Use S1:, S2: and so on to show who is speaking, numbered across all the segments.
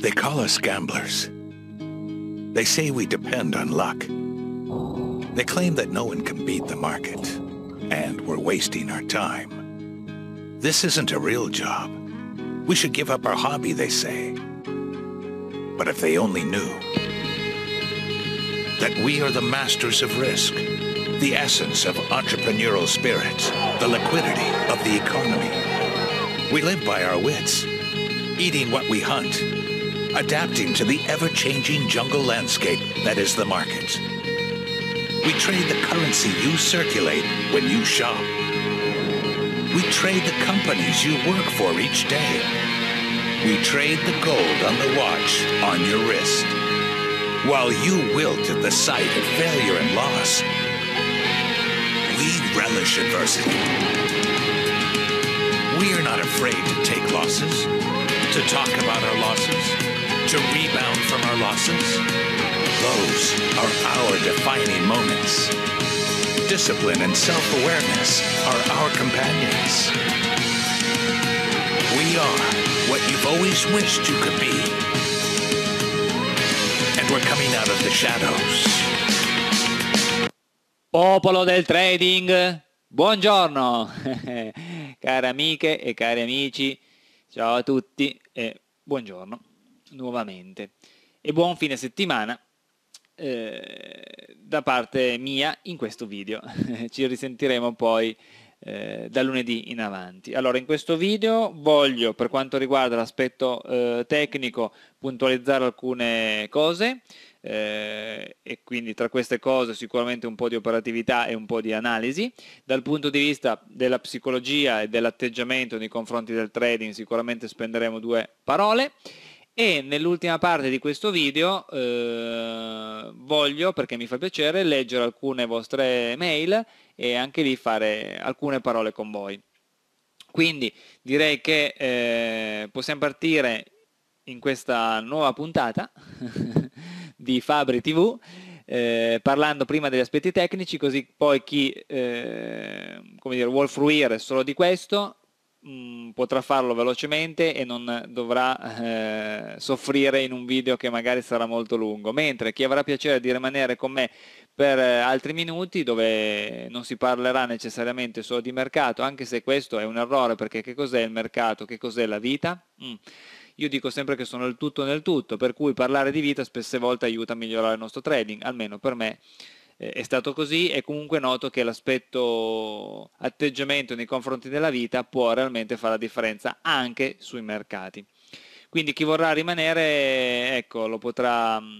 S1: They call us gamblers. They say we depend on luck. They claim that no one can beat the market, and we're wasting our time. This isn't a real job. We should give up our hobby, they say. But if they only knew that we are the masters of risk, the essence of entrepreneurial spirit, the liquidity of the economy. We live by our wits, eating what we hunt, adapting to the ever-changing jungle landscape that is the market. We trade the currency you circulate when you shop. We trade the companies you work for each day. We trade the gold on the watch on your wrist. While you wilt at the sight of failure and loss, we relish adversity. We are not afraid to take losses, to talk about our losses, to rebound from our losses. Those are our defining moments. Discipline and self-awareness are our companions. We are what you've always wished you could be. And we're coming out of the shadows.
S2: Popolo del trading, buongiorno! Care amiche e cari amici, ciao a tutti e buongiorno. nuovamente. E buon fine settimana eh, da parte mia in questo video. Ci risentiremo poi eh, da lunedì in avanti. Allora, in questo video voglio, per quanto riguarda l'aspetto eh, tecnico, puntualizzare alcune cose. Eh, e quindi tra queste cose sicuramente un po' di operatività e un po' di analisi. Dal punto di vista della psicologia e dell'atteggiamento nei confronti del trading sicuramente spenderemo due parole e nell'ultima parte di questo video eh, voglio, perché mi fa piacere, leggere alcune vostre mail e anche lì fare alcune parole con voi. Quindi direi che eh, possiamo partire in questa nuova puntata di Fabri TV eh, parlando prima degli aspetti tecnici così poi chi eh, dire, vuol fruire solo di questo mh, mm, potrà farlo velocemente e non dovrà eh, soffrire in un video che magari sarà molto lungo, mentre chi avrà piacere di rimanere con me per eh, altri minuti dove non si parlerà necessariamente solo di mercato, anche se questo è un errore perché che cos'è il mercato, che cos'è la vita? Mm. Io dico sempre che sono il tutto nel tutto, per cui parlare di vita spesse volte aiuta a migliorare il nostro trading, almeno per me è stato così, è comunque noto che l'aspetto atteggiamento nei confronti della vita può realmente fare la differenza anche sui mercati. Quindi chi vorrà rimanere, ecco, lo potrà mm,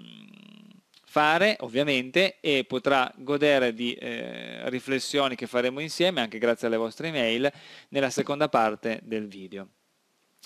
S2: fare ovviamente e potrà godere di eh, riflessioni che faremo insieme anche grazie alle vostre email nella seconda parte del video.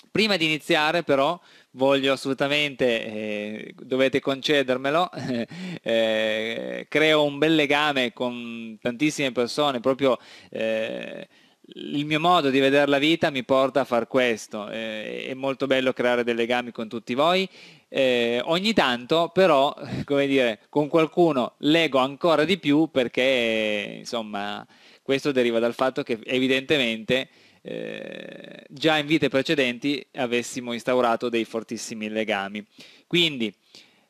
S2: Prima di iniziare però voglio assolutamente, eh, dovete concedermelo, eh, creo un bel legame con tantissime persone, proprio eh, il mio modo di vedere la vita mi porta a far questo, eh, è molto bello creare dei legami con tutti voi, eh, ogni tanto però, come dire, con qualcuno leggo ancora di più perché, insomma, questo deriva dal fatto che evidentemente eh, già in vite precedenti avessimo instaurato dei fortissimi legami. Quindi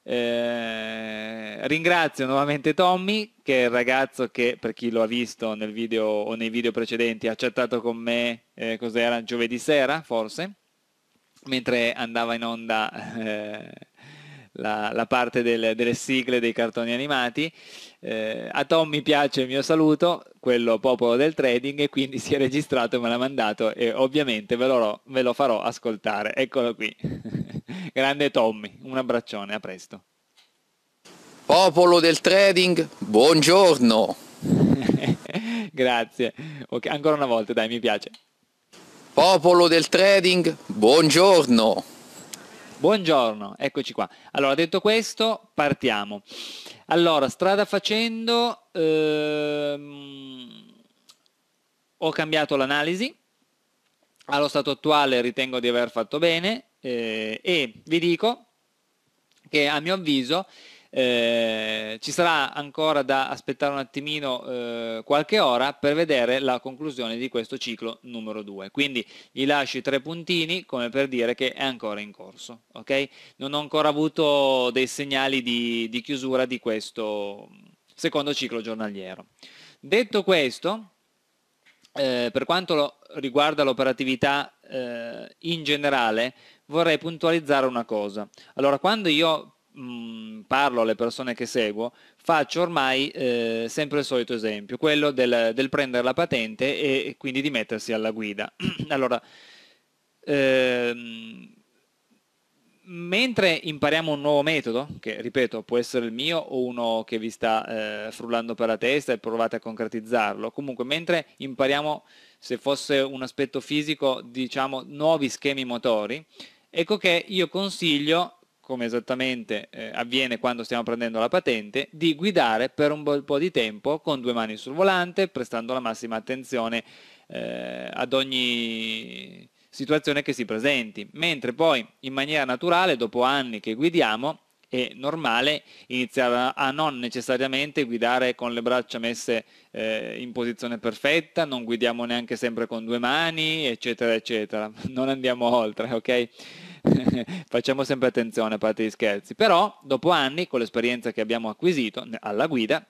S2: eh, ringrazio nuovamente Tommy, che è il ragazzo che, per chi lo ha visto nel video o nei video precedenti, ha chattato con me, eh, cos'era, giovedì sera forse, mentre andava in onda eh, la, la, parte del, delle sigle dei cartoni animati eh, a Tom mi piace il mio saluto, quello popolo del trading e quindi si è registrato e me l'ha mandato e ovviamente ve lo, ve lo farò ascoltare. Eccolo qui. Grande Tommy, un abbraccione, a presto. Popolo del trading, buongiorno. Grazie. Okay, ancora una volta, dai, mi piace. Popolo del trading, buongiorno. Buongiorno, eccoci qua. Allora, detto questo, partiamo. Allora, strada facendo, ehm, ho cambiato l'analisi, allo stato attuale ritengo di aver fatto bene eh, e vi dico che a mio avviso eh, ci sarà ancora da aspettare un attimino eh, qualche ora per vedere la conclusione di questo ciclo numero 2. Quindi gli lascio i tre puntini come per dire che è ancora in corso. Okay? Non ho ancora avuto dei segnali di, di chiusura di questo secondo ciclo giornaliero. Detto questo, eh, per quanto lo, riguarda l'operatività eh, in generale, vorrei puntualizzare una cosa. Allora, quando io Mm, parlo alle persone che seguo, faccio ormai eh, sempre il solito esempio, quello del, del prendere la patente e, e quindi di mettersi alla guida. allora, ehm, mentre impariamo un nuovo metodo, che ripeto può essere il mio o uno che vi sta eh, frullando per la testa e provate a concretizzarlo, comunque mentre impariamo, se fosse un aspetto fisico, diciamo nuovi schemi motori, ecco che io consiglio come esattamente eh, avviene quando stiamo prendendo la patente, di guidare per un bel po' di tempo con due mani sul volante, prestando la massima attenzione eh, ad ogni situazione che si presenti, mentre poi in maniera naturale, dopo anni che guidiamo, e normale iniziare a non necessariamente guidare con le braccia messe eh, in posizione perfetta, non guidiamo neanche sempre con due mani, eccetera, eccetera. Non andiamo oltre, ok? Facciamo sempre attenzione a parte gli scherzi. Però, dopo anni, con l'esperienza che abbiamo acquisito alla guida,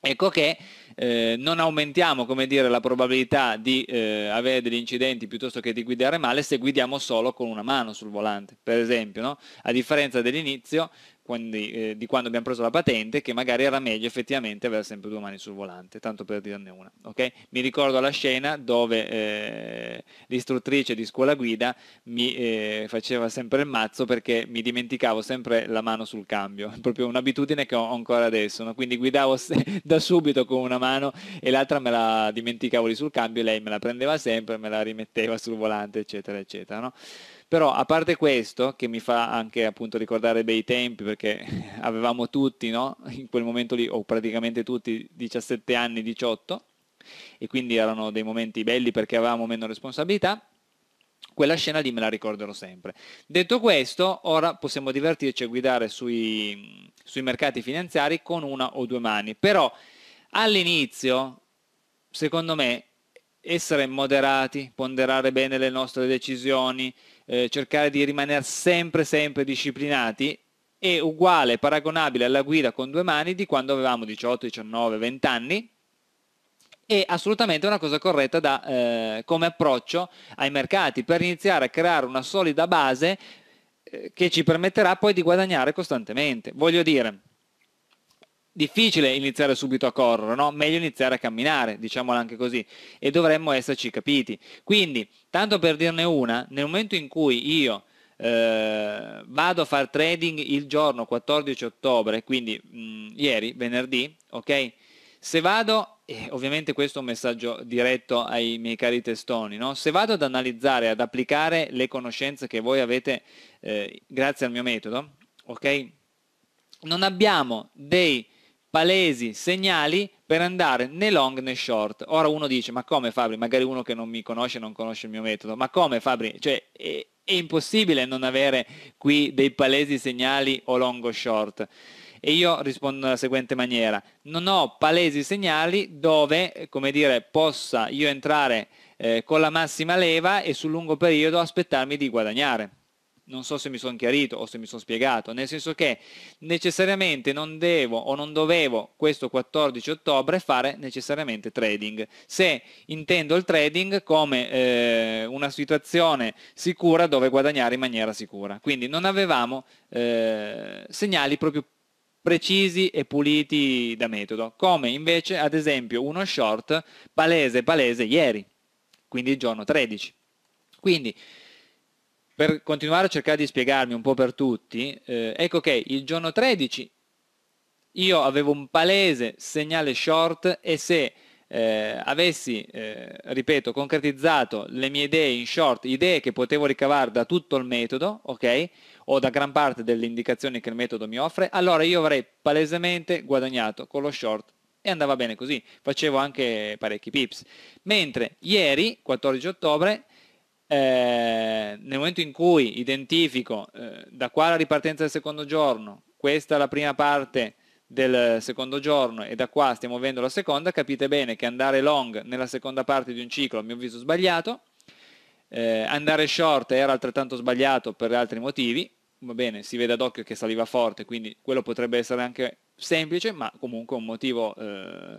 S2: Ecco che eh, non aumentiamo dire, la probabilità di eh, avere degli incidenti piuttosto che di guidare male se guidiamo solo con una mano sul volante, per esempio. No? A differenza dell'inizio quindi, eh, di quando abbiamo preso la patente che magari era meglio effettivamente avere sempre due mani sul volante, tanto per dirne una. Okay? Mi ricordo la scena dove eh, l'istruttrice di scuola guida mi eh, faceva sempre il mazzo perché mi dimenticavo sempre la mano sul cambio, proprio un'abitudine che ho ancora adesso, no? quindi guidavo da subito con una mano e l'altra me la dimenticavo lì sul cambio e lei me la prendeva sempre, me la rimetteva sul volante, eccetera, eccetera. No? Però a parte questo, che mi fa anche appunto ricordare bei tempi, perché avevamo tutti, no? In quel momento lì, o praticamente tutti, 17 anni, 18, e quindi erano dei momenti belli perché avevamo meno responsabilità, quella scena lì me la ricorderò sempre. Detto questo, ora possiamo divertirci a guidare sui, sui mercati finanziari con una o due mani, però all'inizio, secondo me, essere moderati, ponderare bene le nostre decisioni, eh, cercare di rimanere sempre, sempre disciplinati è uguale, paragonabile alla guida con due mani di quando avevamo 18, 19, 20 anni, è assolutamente una cosa corretta da, eh, come approccio ai mercati per iniziare a creare una solida base eh, che ci permetterà poi di guadagnare costantemente. Voglio dire, difficile iniziare subito a correre, no? meglio iniziare a camminare, diciamolo anche così, e dovremmo esserci capiti. Quindi, tanto per dirne una, nel momento in cui io eh, vado a fare trading il giorno 14 ottobre, quindi mh, mm, ieri, venerdì, ok? Se vado, eh, ovviamente questo è un messaggio diretto ai miei cari testoni, no? se vado ad analizzare, ad applicare le conoscenze che voi avete eh, grazie al mio metodo, ok? Non abbiamo dei palesi segnali per andare né long né short. Ora uno dice, ma come Fabri? Magari uno che non mi conosce non conosce il mio metodo, ma come Fabri? Cioè, è, è impossibile non avere qui dei palesi segnali o long o short. E io rispondo nella seguente maniera, non ho palesi segnali dove, come dire, possa io entrare eh, con la massima leva e sul lungo periodo aspettarmi di guadagnare non so se mi sono chiarito o se mi sono spiegato, nel senso che necessariamente non devo o non dovevo questo 14 ottobre fare necessariamente trading. Se intendo il trading come eh, una situazione sicura dove guadagnare in maniera sicura. Quindi non avevamo eh, segnali proprio precisi e puliti da metodo, come invece ad esempio uno short palese palese ieri, quindi il giorno 13. Quindi per continuare a cercare di spiegarmi un po' per tutti, eh, ecco che il giorno 13 io avevo un palese segnale short e se eh, avessi, eh, ripeto, concretizzato le mie idee in short, idee che potevo ricavare da tutto il metodo, ok? O da gran parte delle indicazioni che il metodo mi offre, allora io avrei palesemente guadagnato con lo short e andava bene così, facevo anche parecchi pips. Mentre ieri, 14 ottobre, eh, nel momento in cui identifico eh, da qua la ripartenza del secondo giorno, questa è la prima parte del secondo giorno e da qua stiamo avendo la seconda, capite bene che andare long nella seconda parte di un ciclo a mio avviso sbagliato, eh, andare short era altrettanto sbagliato per altri motivi, va bene, si vede ad occhio che saliva forte, quindi quello potrebbe essere anche semplice, ma comunque un motivo eh,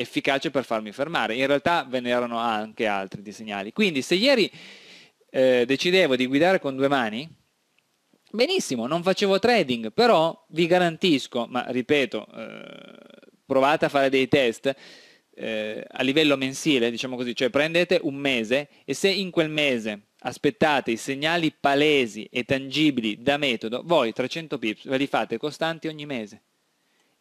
S2: efficace per farmi fermare. In realtà ve ne erano anche altri di segnali. Quindi se ieri eh, decidevo di guidare con due mani, benissimo, non facevo trading, però vi garantisco, ma ripeto, eh, provate a fare dei test eh, a livello mensile, diciamo così, cioè prendete un mese e se in quel mese aspettate i segnali palesi e tangibili da metodo, voi 300 pips ve li fate costanti ogni mese.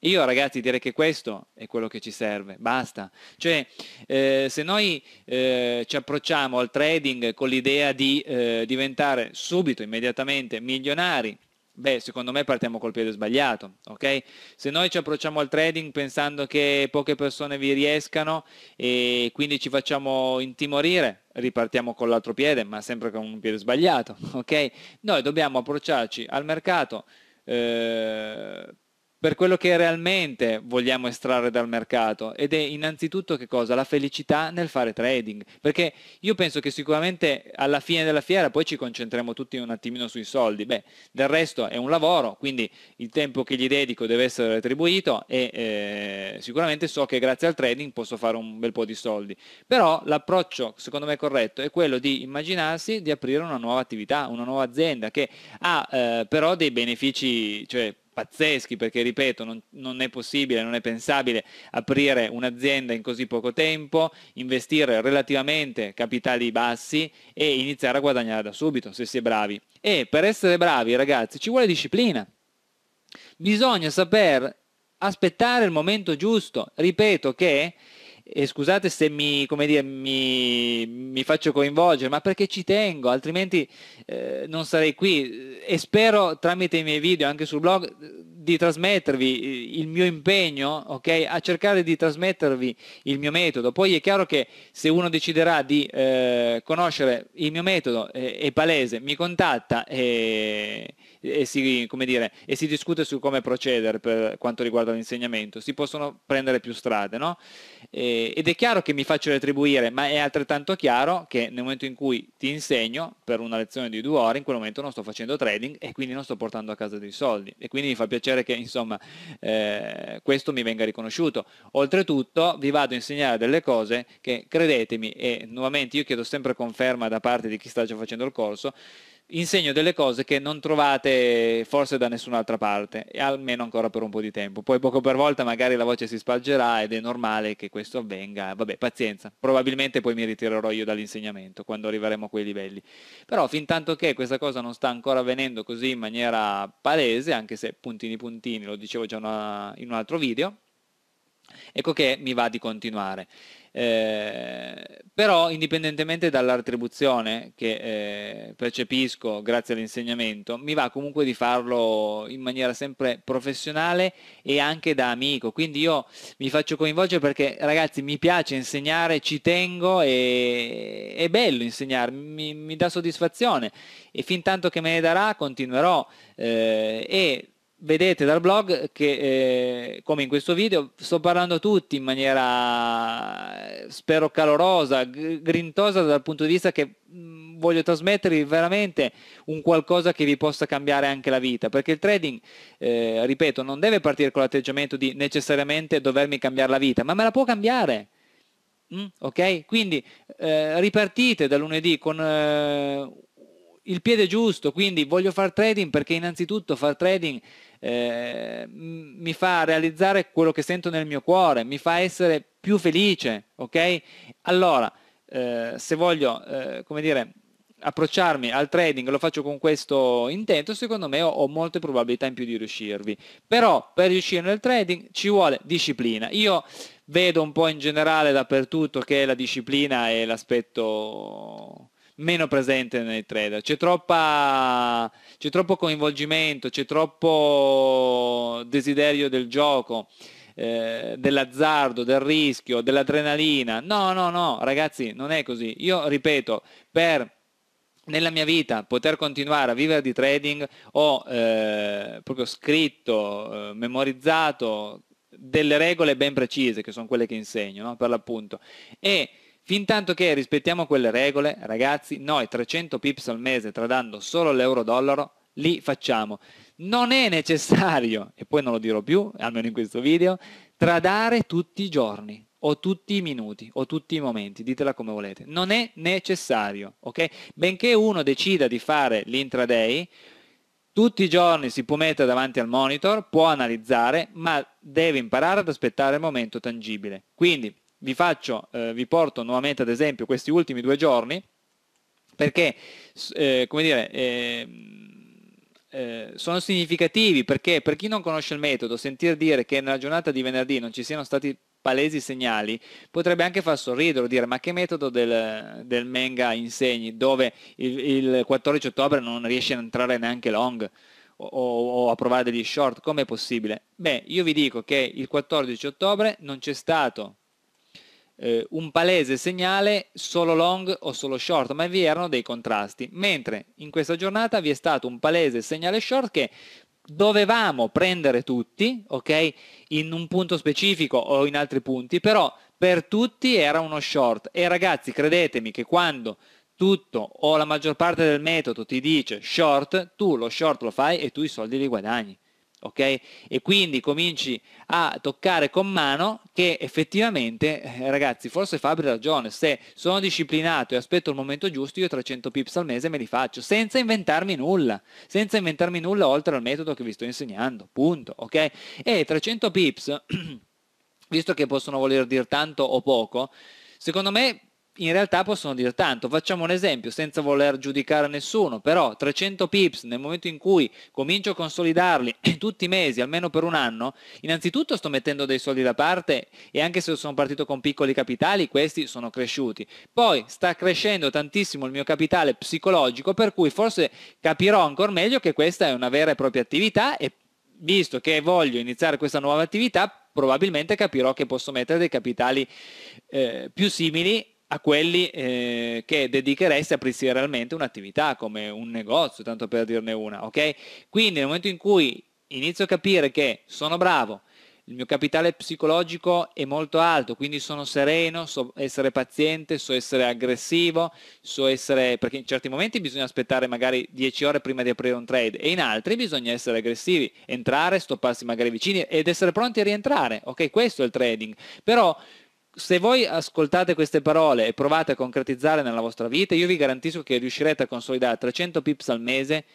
S2: Io ragazzi direi che questo è quello che ci serve, basta. Cioè eh, se noi eh, ci approcciamo al trading con l'idea di eh, diventare subito, immediatamente milionari, beh secondo me partiamo col piede sbagliato, ok? Se noi ci approcciamo al trading pensando che poche persone vi riescano e quindi ci facciamo intimorire, ripartiamo con l'altro piede, ma sempre con un piede sbagliato, ok? Noi dobbiamo approcciarci al mercato eh, per quello che realmente vogliamo estrarre dal mercato ed è innanzitutto che cosa? La felicità nel fare trading, perché io penso che sicuramente alla fine della fiera poi ci concentriamo tutti un attimino sui soldi, beh, del resto è un lavoro, quindi il tempo che gli dedico deve essere retribuito e eh, sicuramente so che grazie al trading posso fare un bel po' di soldi, però l'approccio secondo me corretto è quello di immaginarsi di aprire una nuova attività, una nuova azienda che ha eh, però dei benefici, cioè pazzeschi perché, ripeto, non, non, è possibile, non è pensabile aprire un'azienda in così poco tempo, investire relativamente capitali bassi e iniziare a guadagnare da subito se si è bravi. E per essere bravi, ragazzi, ci vuole disciplina. Bisogna saper aspettare il momento giusto. Ripeto che e scusate se mi, dire, mi, mi, faccio coinvolgere, ma perché ci tengo, altrimenti eh, non sarei qui e spero tramite i miei video anche sul blog di trasmettervi eh, il mio impegno, ok? a cercare di trasmettervi il mio metodo. Poi è chiaro che se uno deciderà di eh, conoscere il mio metodo eh, è palese, mi contatta e, e, si, come dire, e, si, discute su come procedere per quanto riguarda l'insegnamento. Si possono prendere più strade, no? e, ed è chiaro che mi faccio retribuire, ma è altrettanto chiaro che nel momento in cui ti insegno per una lezione di due ore, in quel momento non sto facendo trading e quindi non sto portando a casa dei soldi. E quindi mi fa piacere piacere che insomma eh, questo mi venga riconosciuto. Oltretutto vi vado a insegnare delle cose che credetemi, e nuovamente io chiedo sempre conferma da parte di chi sta già facendo il corso, insegno delle cose che non trovate forse da nessun'altra parte, e almeno ancora per un po' di tempo. Poi poco per volta magari la voce si spalgerà ed è normale che questo avvenga, vabbè pazienza, probabilmente poi mi ritirerò io dall'insegnamento quando arriveremo a quei livelli. Però fin tanto che questa cosa non sta ancora avvenendo così in maniera palese, anche se puntini puntini, lo dicevo già una, in un altro video, Ecco che mi va di continuare. Eh, però indipendentemente dall'attribuzione che eh, percepisco grazie all'insegnamento, mi va comunque di farlo in maniera sempre professionale e anche da amico. Quindi io mi faccio coinvolgere perché ragazzi mi piace insegnare, ci tengo e è bello insegnare, mi, mi dà soddisfazione e fin tanto che me ne darà continuerò. Eh, e vedete dal blog che eh, come in questo video sto parlando a tutti in maniera eh, spero calorosa, grintosa dal punto di vista che mh, voglio trasmettervi veramente un qualcosa che vi possa cambiare anche la vita, perché il trading, eh, ripeto, non deve partire con l'atteggiamento di necessariamente dovermi cambiare la vita, ma me la può cambiare. Mm? ok? Quindi eh, ripartite da lunedì con eh, il piede giusto, quindi voglio fare trading perché innanzitutto fare trading eh, mi fa realizzare quello che sento nel mio cuore, mi fa essere più felice, ok? Allora, eh, se voglio, eh, come dire, approcciarmi al trading, lo faccio con questo intento, secondo me ho, ho molte probabilità in più di riuscirvi. Però per riuscire nel trading ci vuole disciplina. Io vedo un po' in generale dappertutto che la disciplina è l'aspetto meno presente nei trader, c'è, troppa, c'è troppo coinvolgimento, c'è troppo desiderio del gioco, eh, dell'azzardo, del rischio, dell'adrenalina. No, no, no, ragazzi, non è così. Io ripeto, per nella mia vita poter continuare a vivere di trading ho eh, proprio scritto, eh, memorizzato delle regole ben precise, che sono quelle che insegno, no? per l'appunto. E Fintanto che rispettiamo quelle regole, ragazzi, noi 300 pips al mese tradando solo l'euro-dollaro, li facciamo. Non è necessario, e poi non lo dirò più, almeno in questo video, tradare tutti i giorni o tutti i minuti o tutti i momenti, ditela come volete. Non è necessario, ok? Benché uno decida di fare l'intraday, tutti i giorni si può mettere davanti al monitor, può analizzare, ma deve imparare ad aspettare il momento tangibile. Quindi vi, faccio, eh, vi porto nuovamente ad esempio questi ultimi due giorni, perché, eh, come dire, eh, eh, sono significativi perché per chi non conosce il metodo, sentire dire che nella giornata di venerdì non ci siano stati palesi segnali potrebbe anche far sorridere o dire ma che metodo del, del Menga insegni dove il, il, 14 ottobre non riesce ad entrare neanche long o, o a provare degli short, com'è possibile? Beh, io vi dico che il 14 ottobre non c'è stato eh, un palese segnale solo long o solo short, ma vi erano dei contrasti. Mentre in questa giornata vi è stato un palese segnale short che dovevamo prendere tutti, ok? In un punto specifico o in altri punti, però per tutti era uno short. E ragazzi, credetemi che quando tutto o la maggior parte del metodo ti dice short, tu lo short lo fai e tu i soldi li guadagni ok? E quindi cominci a toccare con mano che effettivamente, eh, ragazzi, forse Fabri ha ragione, se sono disciplinato e aspetto il momento giusto, io 300 pips al mese me li faccio, senza inventarmi nulla, senza inventarmi nulla oltre al metodo che vi sto insegnando, punto, ok? E 300 pips, visto che possono voler dire tanto o poco, secondo me in realtà possono dire tanto. Facciamo un esempio, senza voler giudicare nessuno, però 300 pips nel momento in cui comincio a consolidarli tutti i mesi, almeno per un anno, innanzitutto sto mettendo dei soldi da parte e anche se sono partito con piccoli capitali, questi sono cresciuti. Poi sta crescendo tantissimo il mio capitale psicologico, per cui forse capirò ancora meglio che questa è una vera e propria attività e visto che voglio iniziare questa nuova attività, probabilmente capirò che posso mettere dei capitali eh, più simili a quelli eh, che dedicheresti a principalmente un'attività come un negozio, tanto per dirne una, ok? Quindi nel momento in cui inizio a capire che sono bravo, il mio capitale psicologico è molto alto, quindi sono sereno, so essere paziente, so essere aggressivo, so essere... perché in certi momenti bisogna aspettare magari 10 ore prima di aprire un trade e in altri bisogna essere aggressivi, entrare, stopparsi magari vicini ed essere pronti a rientrare, ok? Questo è il trading. Però se voi ascoltate queste parole e provate a concretizzarle nella vostra vita, io vi garantisco che riuscirete a consolidare 300 pips al mese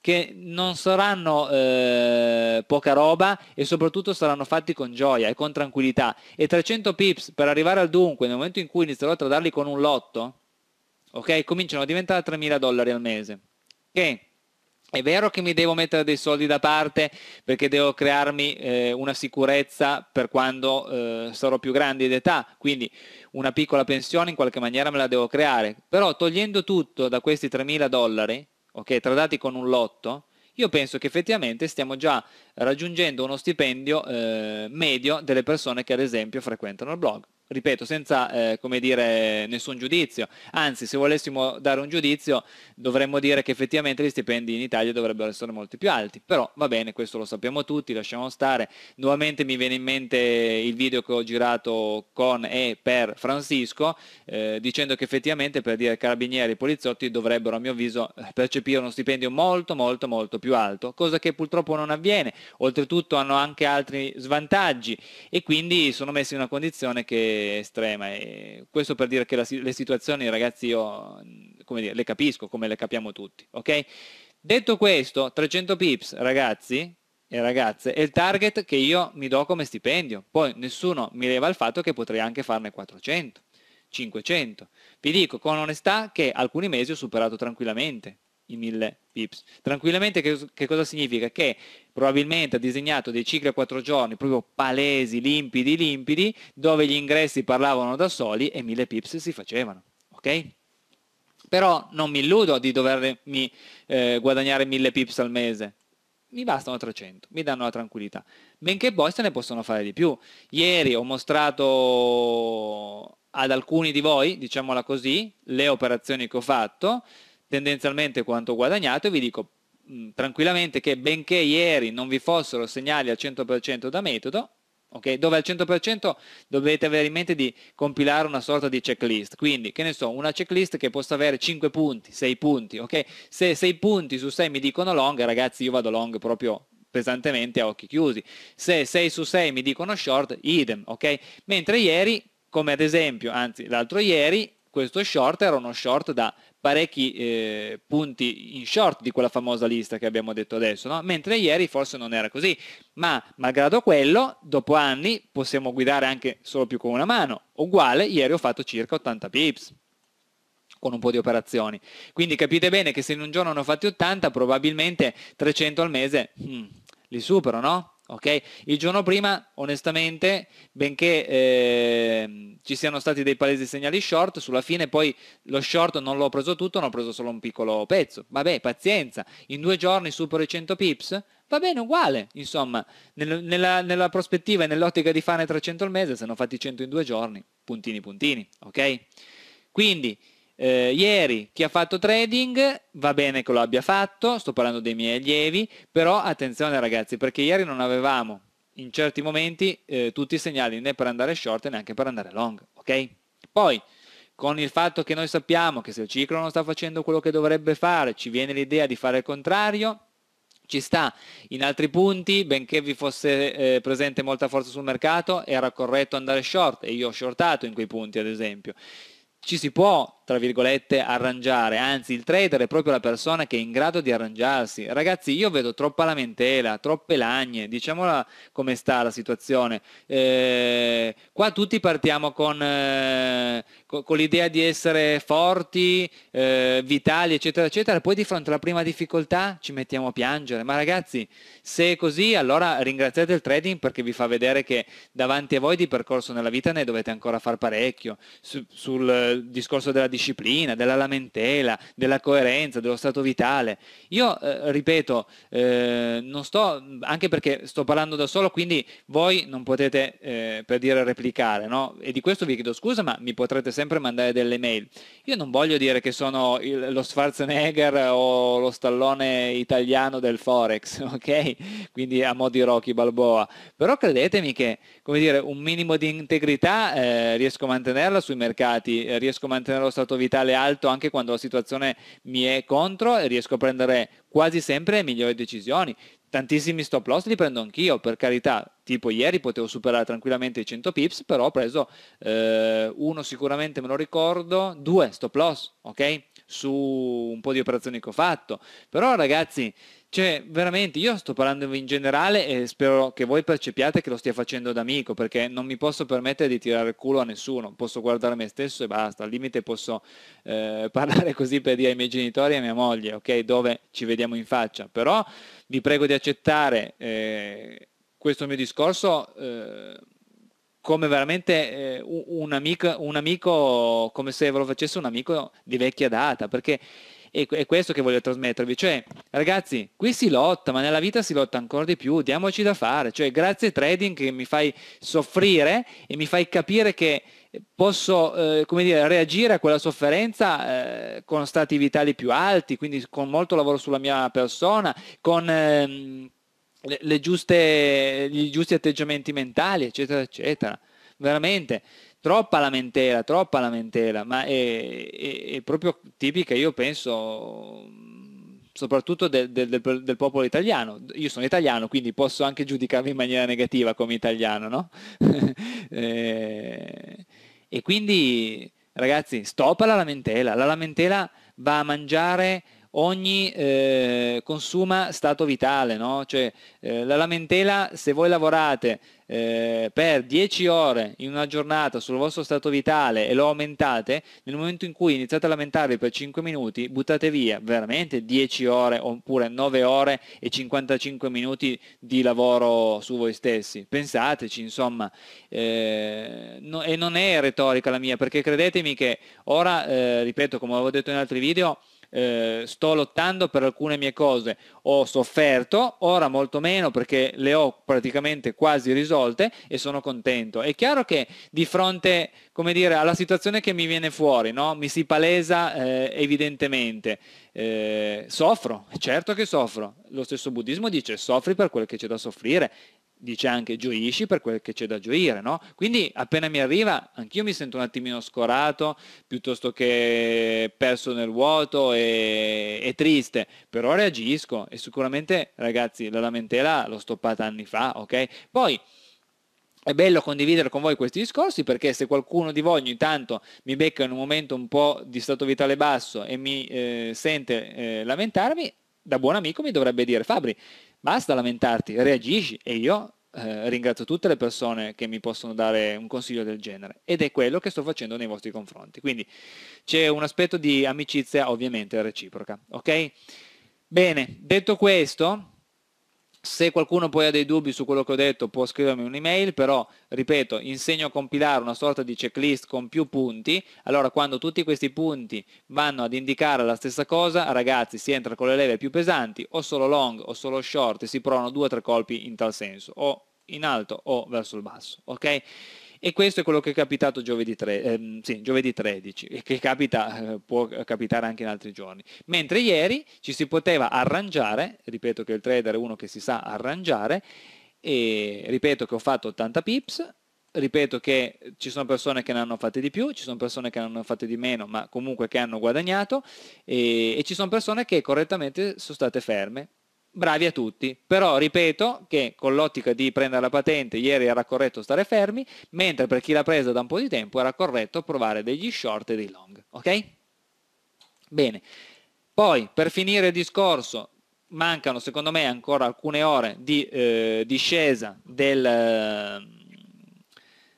S2: che non saranno eh, poca roba e soprattutto saranno fatti con gioia e con tranquillità. E 300 pips per arrivare al dunque, nel momento in cui inizierò a tradarli con un lotto, ok, cominciano a diventare 3.000 dollari al mese. Ok? È vero che mi devo mettere dei soldi da parte perché devo crearmi eh, una sicurezza per quando eh, sarò più grande d'età, quindi una piccola pensione in qualche maniera me la devo creare, però togliendo tutto da questi 3.000 dollari, ok, tradati con un lotto, io penso che effettivamente stiamo già raggiungendo uno stipendio eh, medio delle persone che ad esempio frequentano il blog ripeto, senza eh, come dire, nessun giudizio. Anzi, se volessimo dare un giudizio, dovremmo dire che effettivamente gli stipendi in Italia dovrebbero essere molto più alti. Però va bene, questo lo sappiamo tutti, lasciamo stare. Nuovamente mi viene in mente il video che ho girato con e per Francisco, eh, dicendo che effettivamente per dire carabinieri e poliziotti dovrebbero, a mio avviso, percepire uno stipendio molto, molto, molto più alto, cosa che purtroppo non avviene. Oltretutto hanno anche altri svantaggi e quindi sono messi in una condizione che estrema. E questo per dire che la, le situazioni, ragazzi, io come dire, le capisco come le capiamo tutti. ok Detto questo, 300 pips, ragazzi, e ragazze, è il target che io mi do come stipendio. Poi nessuno mi leva il fatto che potrei anche farne 400, 500. Vi dico con onestà che alcuni mesi ho superato tranquillamente i 1000 pips. Tranquillamente che, che, cosa significa? Che probabilmente ha disegnato dei cicli a quattro giorni proprio palesi, limpidi, limpidi, dove gli ingressi parlavano da soli e 1000 pips si facevano. Ok? Però non mi illudo di dovermi eh, guadagnare 1000 pips al mese. Mi bastano 300, mi danno la tranquillità. Benché poi se ne possono fare di più. Ieri ho mostrato ad alcuni di voi, diciamola così, le operazioni che ho fatto tendenzialmente quanto guadagnato e vi dico mh, tranquillamente che benché ieri non vi fossero segnali al 100% da metodo, okay, dove al 100% dovete avere in mente di compilare una sorta di checklist, quindi che ne so, una checklist che possa avere 5 punti, 6 punti, okay? se 6 punti su 6 mi dicono long, ragazzi io vado long proprio pesantemente a occhi chiusi, se 6 su 6 mi dicono short, idem, ok? Mentre ieri, come ad esempio, anzi l'altro ieri, questo short era uno short da parecchi eh, punti in short di quella famosa lista che abbiamo detto adesso, no? mentre ieri forse non era così, ma malgrado quello, dopo anni possiamo guidare anche solo più con una mano, uguale ieri ho fatto circa 80 pips con un po' di operazioni. Quindi capite bene che se in un giorno ne ho fatti 80, probabilmente 300 al mese hmm, li supero, no? Okay? Il giorno prima, onestamente, benché eh, ci siano stati dei palesi segnali short, sulla fine poi lo short non l'ho preso tutto, non ho preso solo un piccolo pezzo. Vabbè, pazienza, in due giorni supero i 100 pips, va bene uguale, insomma, nel, nella, nella, prospettiva e nell'ottica di fare 300 al mese, se non fatti 100 in due giorni, puntini puntini, ok? Quindi eh, ieri chi ha fatto trading va bene che lo abbia fatto, sto parlando dei miei allievi, però attenzione ragazzi perché ieri non avevamo in certi momenti eh, tutti i segnali né per andare short né anche per andare long, ok? Poi con il fatto che noi sappiamo che se il ciclo non sta facendo quello che dovrebbe fare, ci viene l'idea di fare il contrario, ci sta. In altri punti, benché vi fosse eh, presente molta forza sul mercato, era corretto andare short e io ho shortato in quei punti, ad esempio. Ci si può tra virgolette, arrangiare, anzi il trader è proprio la persona che è in grado di arrangiarsi. Ragazzi, io vedo troppa lamentela, troppe lagne, diciamola come sta la situazione. Eh, qua tutti partiamo con, eh, con, con, l'idea di essere forti, eh, vitali, eccetera, eccetera, poi di fronte alla prima difficoltà ci mettiamo a piangere. Ma ragazzi, se è così, allora ringraziate il trading perché vi fa vedere che davanti a voi di percorso nella vita ne dovete ancora far parecchio. Su, sul eh, discorso della difficoltà disciplina, della lamentela, della coerenza, dello stato vitale. Io eh, ripeto, eh, non sto, anche perché sto parlando da solo, quindi voi non potete, eh, per dire, replicare, no? E di questo vi chiedo scusa, ma mi potrete sempre mandare delle mail. Io non voglio dire che sono il, lo Schwarzenegger o lo stallone italiano del Forex, ok? Quindi a mo' di Rocky Balboa. Però credetemi che, come dire, un minimo di integrità eh, riesco a mantenerla sui mercati, eh, riesco a mantenere lo stato stato vitale alto anche quando la situazione mi è contro e riesco a prendere quasi sempre migliori decisioni. Tantissimi stop loss li prendo anch'io, per carità, tipo ieri potevo superare tranquillamente i 100 pips, però ho preso eh, uno sicuramente me lo ricordo, due stop loss, ok? Su un po' di operazioni che ho fatto. Però ragazzi, cioè, veramente, io sto parlando in generale e spero che voi percepiate che lo stia facendo da amico, perché non mi posso permettere di tirare il culo a nessuno, posso guardare me stesso e basta, al limite posso eh, parlare così per dire ai miei genitori e a mia moglie, ok, dove ci vediamo in faccia, però vi prego di accettare eh, questo mio discorso. Eh, come veramente eh, un, amico, un, amico, come se ve lo facesse un amico di vecchia data, perché e è questo che voglio trasmettervi, cioè ragazzi, qui si lotta, ma nella vita si lotta ancora di più, diamoci da fare, cioè grazie trading che mi fai soffrire e mi fai capire che posso eh, come dire, reagire a quella sofferenza eh, con stati vitali più alti, quindi con molto lavoro sulla mia persona, con ehm, le, le giuste, gli giusti atteggiamenti mentali, eccetera, eccetera. Veramente, troppa lamentela, troppa lamentela, ma è, è, è proprio tipica, io penso, soprattutto del, del, del, del, popolo italiano. Io sono italiano, quindi posso anche giudicarmi in maniera negativa come italiano, no? e, eh, e quindi, ragazzi, stop alla lamentela. La lamentela va a mangiare ogni eh, consuma stato vitale, no? Cioè eh, la lamentela, se voi lavorate eh, per 10 ore in una giornata sul vostro stato vitale e lo aumentate, nel momento in cui iniziate a lamentarvi per 5 minuti, buttate via veramente 10 ore oppure 9 ore e 55 minuti di lavoro su voi stessi. Pensateci, insomma, eh, no, e non è retorica la mia, perché credetemi che ora, eh, ripeto, come avevo detto in altri video, eh, sto lottando per alcune mie cose, ho sofferto, ora molto meno perché le ho praticamente quasi risolte e sono contento. È chiaro che di fronte, come dire, alla situazione che mi viene fuori, no? mi si palesa eh, evidentemente, eh, soffro, certo che soffro. Lo stesso buddismo dice soffri per quello che c'è da soffrire dice anche gioisci per quel che c'è da gioire, no? Quindi appena mi arriva anch'io mi sento un attimino scorato, piuttosto che perso nel vuoto e, e triste, però reagisco e sicuramente ragazzi la lamentela l'ho stoppata anni fa, ok? Poi è bello condividere con voi questi discorsi perché se qualcuno di voi ogni tanto mi becca in un momento un po' di stato vitale basso e mi eh, sente eh, lamentarmi, da buon amico mi dovrebbe dire Fabri, basta lamentarti, reagisci e io eh, ringrazio tutte le persone che mi possono dare un consiglio del genere ed è quello che sto facendo nei vostri confronti. Quindi c'è un aspetto di amicizia ovviamente reciproca, ok? Bene, detto questo, se qualcuno poi ha dei dubbi su quello che ho detto può scrivermi un'email, però ripeto, insegno a compilare una sorta di checklist con più punti, allora quando tutti questi punti vanno ad indicare la stessa cosa, ragazzi si entra con le leve più pesanti, o solo long o solo short, e si provano due o tre colpi in tal senso, o in alto o verso il basso, ok? E questo è quello che è capitato giovedì, tre, ehm, sì, giovedì 13 che capita, eh, può capitare anche in altri giorni. Mentre ieri ci si poteva arrangiare, ripeto che il trader è uno che si sa arrangiare, e ripeto che ho fatto 80 pips, ripeto che ci sono persone che ne hanno fatte di più, ci sono persone che ne hanno fatte di meno, ma comunque che hanno guadagnato e, e ci sono persone che correttamente sono state ferme bravi a tutti, però ripeto che con l'ottica di prendere la patente ieri era corretto stare fermi, mentre per chi l'ha presa da un po' di tempo era corretto provare degli short e dei long, ok? Bene, poi per finire il discorso mancano secondo me ancora alcune ore di eh, discesa del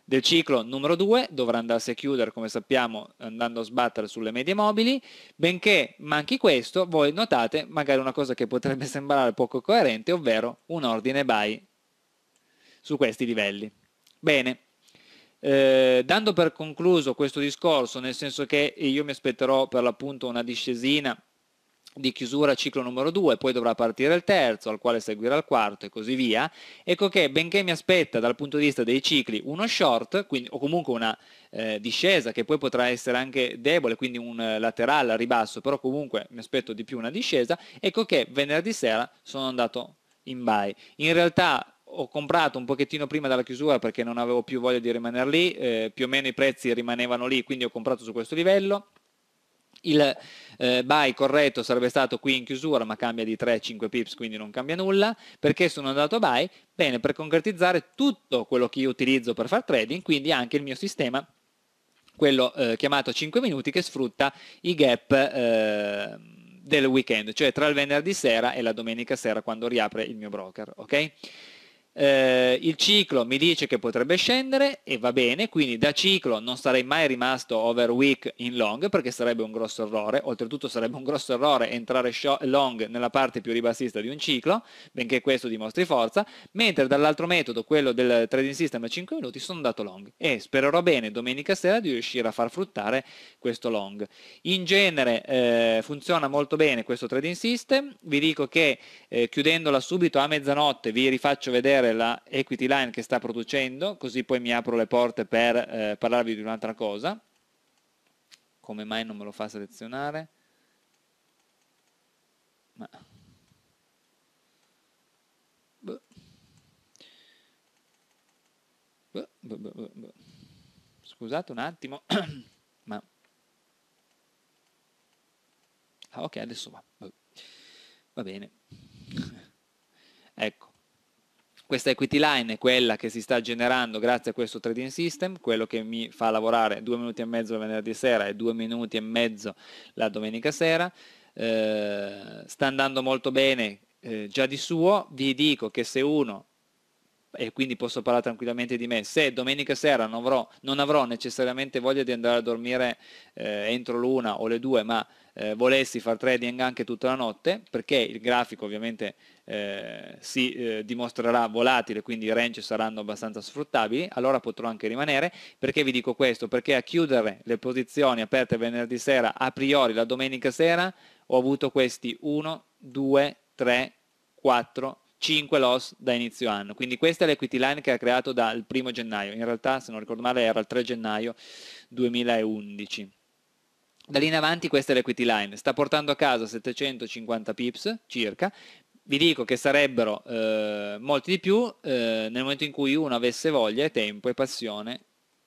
S2: del ciclo numero 2 dovrà andarsi a chiudere, come sappiamo, andando a sbattere sulle medie mobili, benché manchi questo, voi notate magari una cosa che potrebbe sembrare poco coerente, ovvero un ordine buy su questi livelli. Bene. Eh, dando per concluso questo discorso, nel senso che io mi aspetterò per l'appunto una discesina di chiusura ciclo numero 2, poi dovrà partire il terzo, al quale seguirà il quarto e così via. Ecco che benché mi aspetta dal punto di vista dei cicli uno short, quindi, o comunque una eh, discesa che poi potrà essere anche debole, quindi un eh, laterale a ribasso, però comunque mi aspetto di più una discesa, ecco che venerdì sera sono andato in buy. In realtà ho comprato un pochettino prima della chiusura perché non avevo più voglia di rimanere lì, eh, più o meno i prezzi rimanevano lì, quindi ho comprato su questo livello il eh, buy corretto sarebbe stato qui in chiusura, ma cambia di 3-5 pips, quindi non cambia nulla. Perché sono andato a buy? Bene, per concretizzare tutto quello che io utilizzo per far trading, quindi anche il mio sistema quello eh, chiamato 5 minuti che sfrutta i gap eh, del weekend, cioè tra il venerdì sera e la domenica sera quando riapre il mio broker, ok? eh, il ciclo mi dice che potrebbe scendere e va bene, quindi da ciclo non sarei mai rimasto over week in long perché sarebbe un grosso errore, oltretutto sarebbe un grosso errore entrare long nella parte più ribassista di un ciclo, benché questo dimostri forza, mentre dall'altro metodo, quello del trading system a 5 minuti, sono andato long e spererò bene domenica sera di riuscire a far fruttare questo long. In genere eh, funziona molto bene questo trading system, vi dico che eh, chiudendola subito a mezzanotte vi rifaccio vedere vedere la equity line che sta producendo, così poi mi apro le porte per eh, parlarvi di un'altra cosa. Come mai non me lo fa selezionare? Ma... Scusate un attimo, ma... Ah ok, adesso va. Va bene. ecco. Questa equity line è quella che si sta generando grazie a questo trading system, quello che mi fa lavorare due minuti e mezzo la venerdì sera e due minuti e mezzo la domenica sera. Eh, sta andando molto bene eh, già di suo, vi dico che se uno e quindi posso parlare tranquillamente di me, se domenica sera non avrò, non avrò necessariamente voglia di andare a dormire eh, entro l'una o le due, ma eh, volessi far trading anche tutta la notte, perché il grafico ovviamente eh, si eh, dimostrerà volatile, quindi i range saranno abbastanza sfruttabili, allora potrò anche rimanere. Perché vi dico questo? Perché a chiudere le posizioni aperte venerdì sera, a priori la domenica sera, ho avuto questi 1, 2, 3, 4, 5 loss da inizio anno. Quindi questa è l'equity line che ha creato dal 1 gennaio, in realtà se non ricordo male era il 3 gennaio 2011. Da lì in avanti questa è l'equity line, sta portando a casa 750 pips circa, vi dico che sarebbero eh, molti di più eh, nel momento in cui uno avesse voglia e tempo e passione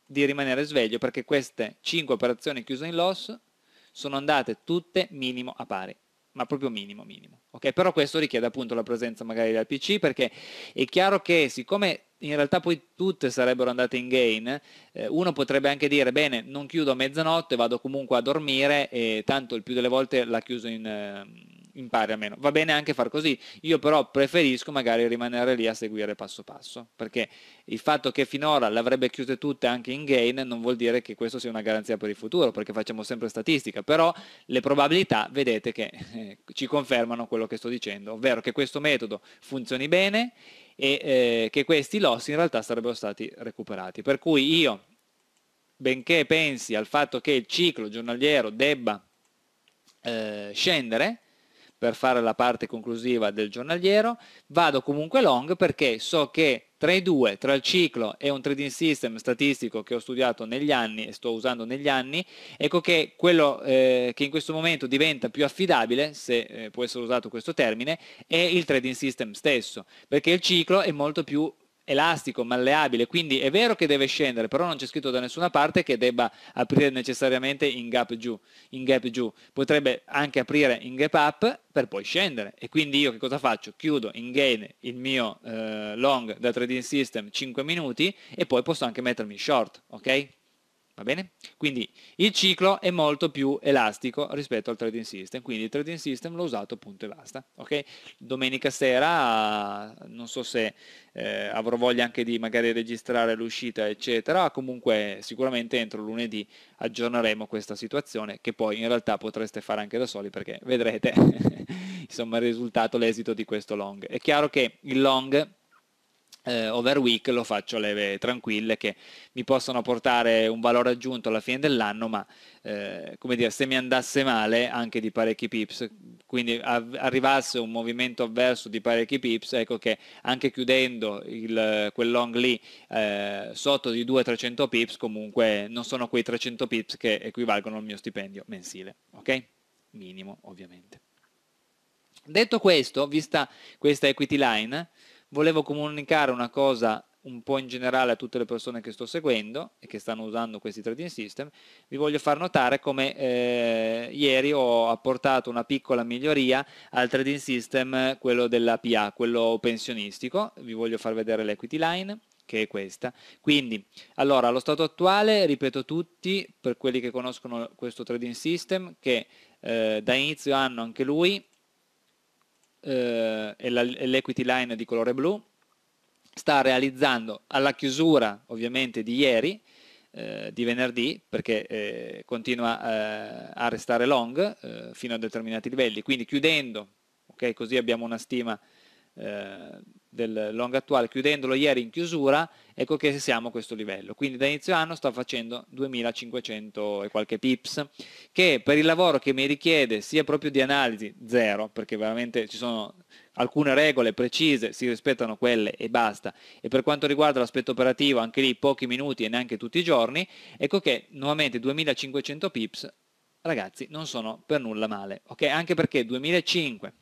S2: di rimanere sveglio perché queste 5 operazioni chiuse in loss sono andate tutte minimo a pari ma proprio minimo, minimo. Okay? Però questo richiede appunto la presenza magari del PC perché è chiaro che siccome in realtà poi tutte sarebbero andate in gain, eh, uno potrebbe anche dire bene non chiudo a mezzanotte, vado comunque a dormire e tanto il più delle volte l'ha chiuso in... Eh, impari almeno. Va bene anche far così, io però preferisco magari rimanere lì a seguire passo passo, perché il fatto che finora l'avrebbe avrebbe chiuse tutte anche in gain non vuol dire che questo sia una garanzia per il futuro, perché facciamo sempre statistica, però le probabilità vedete che eh, ci confermano quello che sto dicendo, ovvero che questo metodo funzioni bene e eh, che questi loss in realtà sarebbero stati recuperati. Per cui io, benché pensi al fatto che il ciclo giornaliero debba eh, scendere, per fare la parte conclusiva del giornaliero, vado comunque long perché so che tra i due, tra il ciclo e un trading system statistico che ho studiato negli anni e sto usando negli anni, ecco che quello eh, che in questo momento diventa più affidabile, se eh, può essere usato questo termine, è il trading system stesso, perché il ciclo è molto più elastico, malleabile, quindi è vero che deve scendere, però non c'è scritto da nessuna parte che debba aprire necessariamente in gap giù, in gap giù. Potrebbe anche aprire in gap up per poi scendere e quindi io che cosa faccio? Chiudo in gain il mio eh, long da trading system 5 minuti e poi posso anche mettermi in short, ok? Va bene? Quindi il ciclo è molto più elastico rispetto al trading system, quindi il trading system l'ho usato punto e basta. Okay? Domenica sera non so se eh, avrò voglia anche di magari registrare l'uscita eccetera, comunque sicuramente entro lunedì aggiorneremo questa situazione che poi in realtà potreste fare anche da soli perché vedrete insomma il risultato, l'esito di questo long. È chiaro che il long eh, over week lo faccio leve tranquille che mi possono portare un valore aggiunto alla fine dell'anno, ma eh, come dire, se mi andasse male anche di parecchi pips, quindi av- arrivasse un movimento avverso di parecchi pips, ecco che anche chiudendo il, quel long lì eh, sotto di 2 300 pips, comunque non sono quei 300 pips che equivalgono al mio stipendio mensile, ok? Minimo ovviamente. Detto questo, vista questa equity line, volevo comunicare una cosa un po' in generale a tutte le persone che sto seguendo e che stanno usando questi trading system, vi voglio far notare come eh, ieri ho apportato una piccola miglioria al trading system, quello della PA, quello pensionistico, vi voglio far vedere l'equity line che è questa. Quindi, allora, allo stato attuale, ripeto tutti, per quelli che conoscono questo trading system, che eh, da inizio anno anche lui eh, e, l'equity line di colore blu, sta realizzando alla chiusura ovviamente di ieri, eh, di venerdì, perché eh, continua eh, a restare long eh, fino a determinati livelli, quindi chiudendo, okay, così abbiamo una stima eh, del long attuale, chiudendolo ieri in chiusura, ecco che siamo a questo livello. Quindi da inizio anno sto facendo 2500 e qualche pips, che per il lavoro che mi richiede sia proprio di analisi, zero, perché veramente ci sono alcune regole precise, si rispettano quelle e basta. E per quanto riguarda l'aspetto operativo, anche lì pochi minuti e neanche tutti i giorni, ecco che nuovamente 2500 pips, ragazzi, non sono per nulla male, ok? Anche perché 2500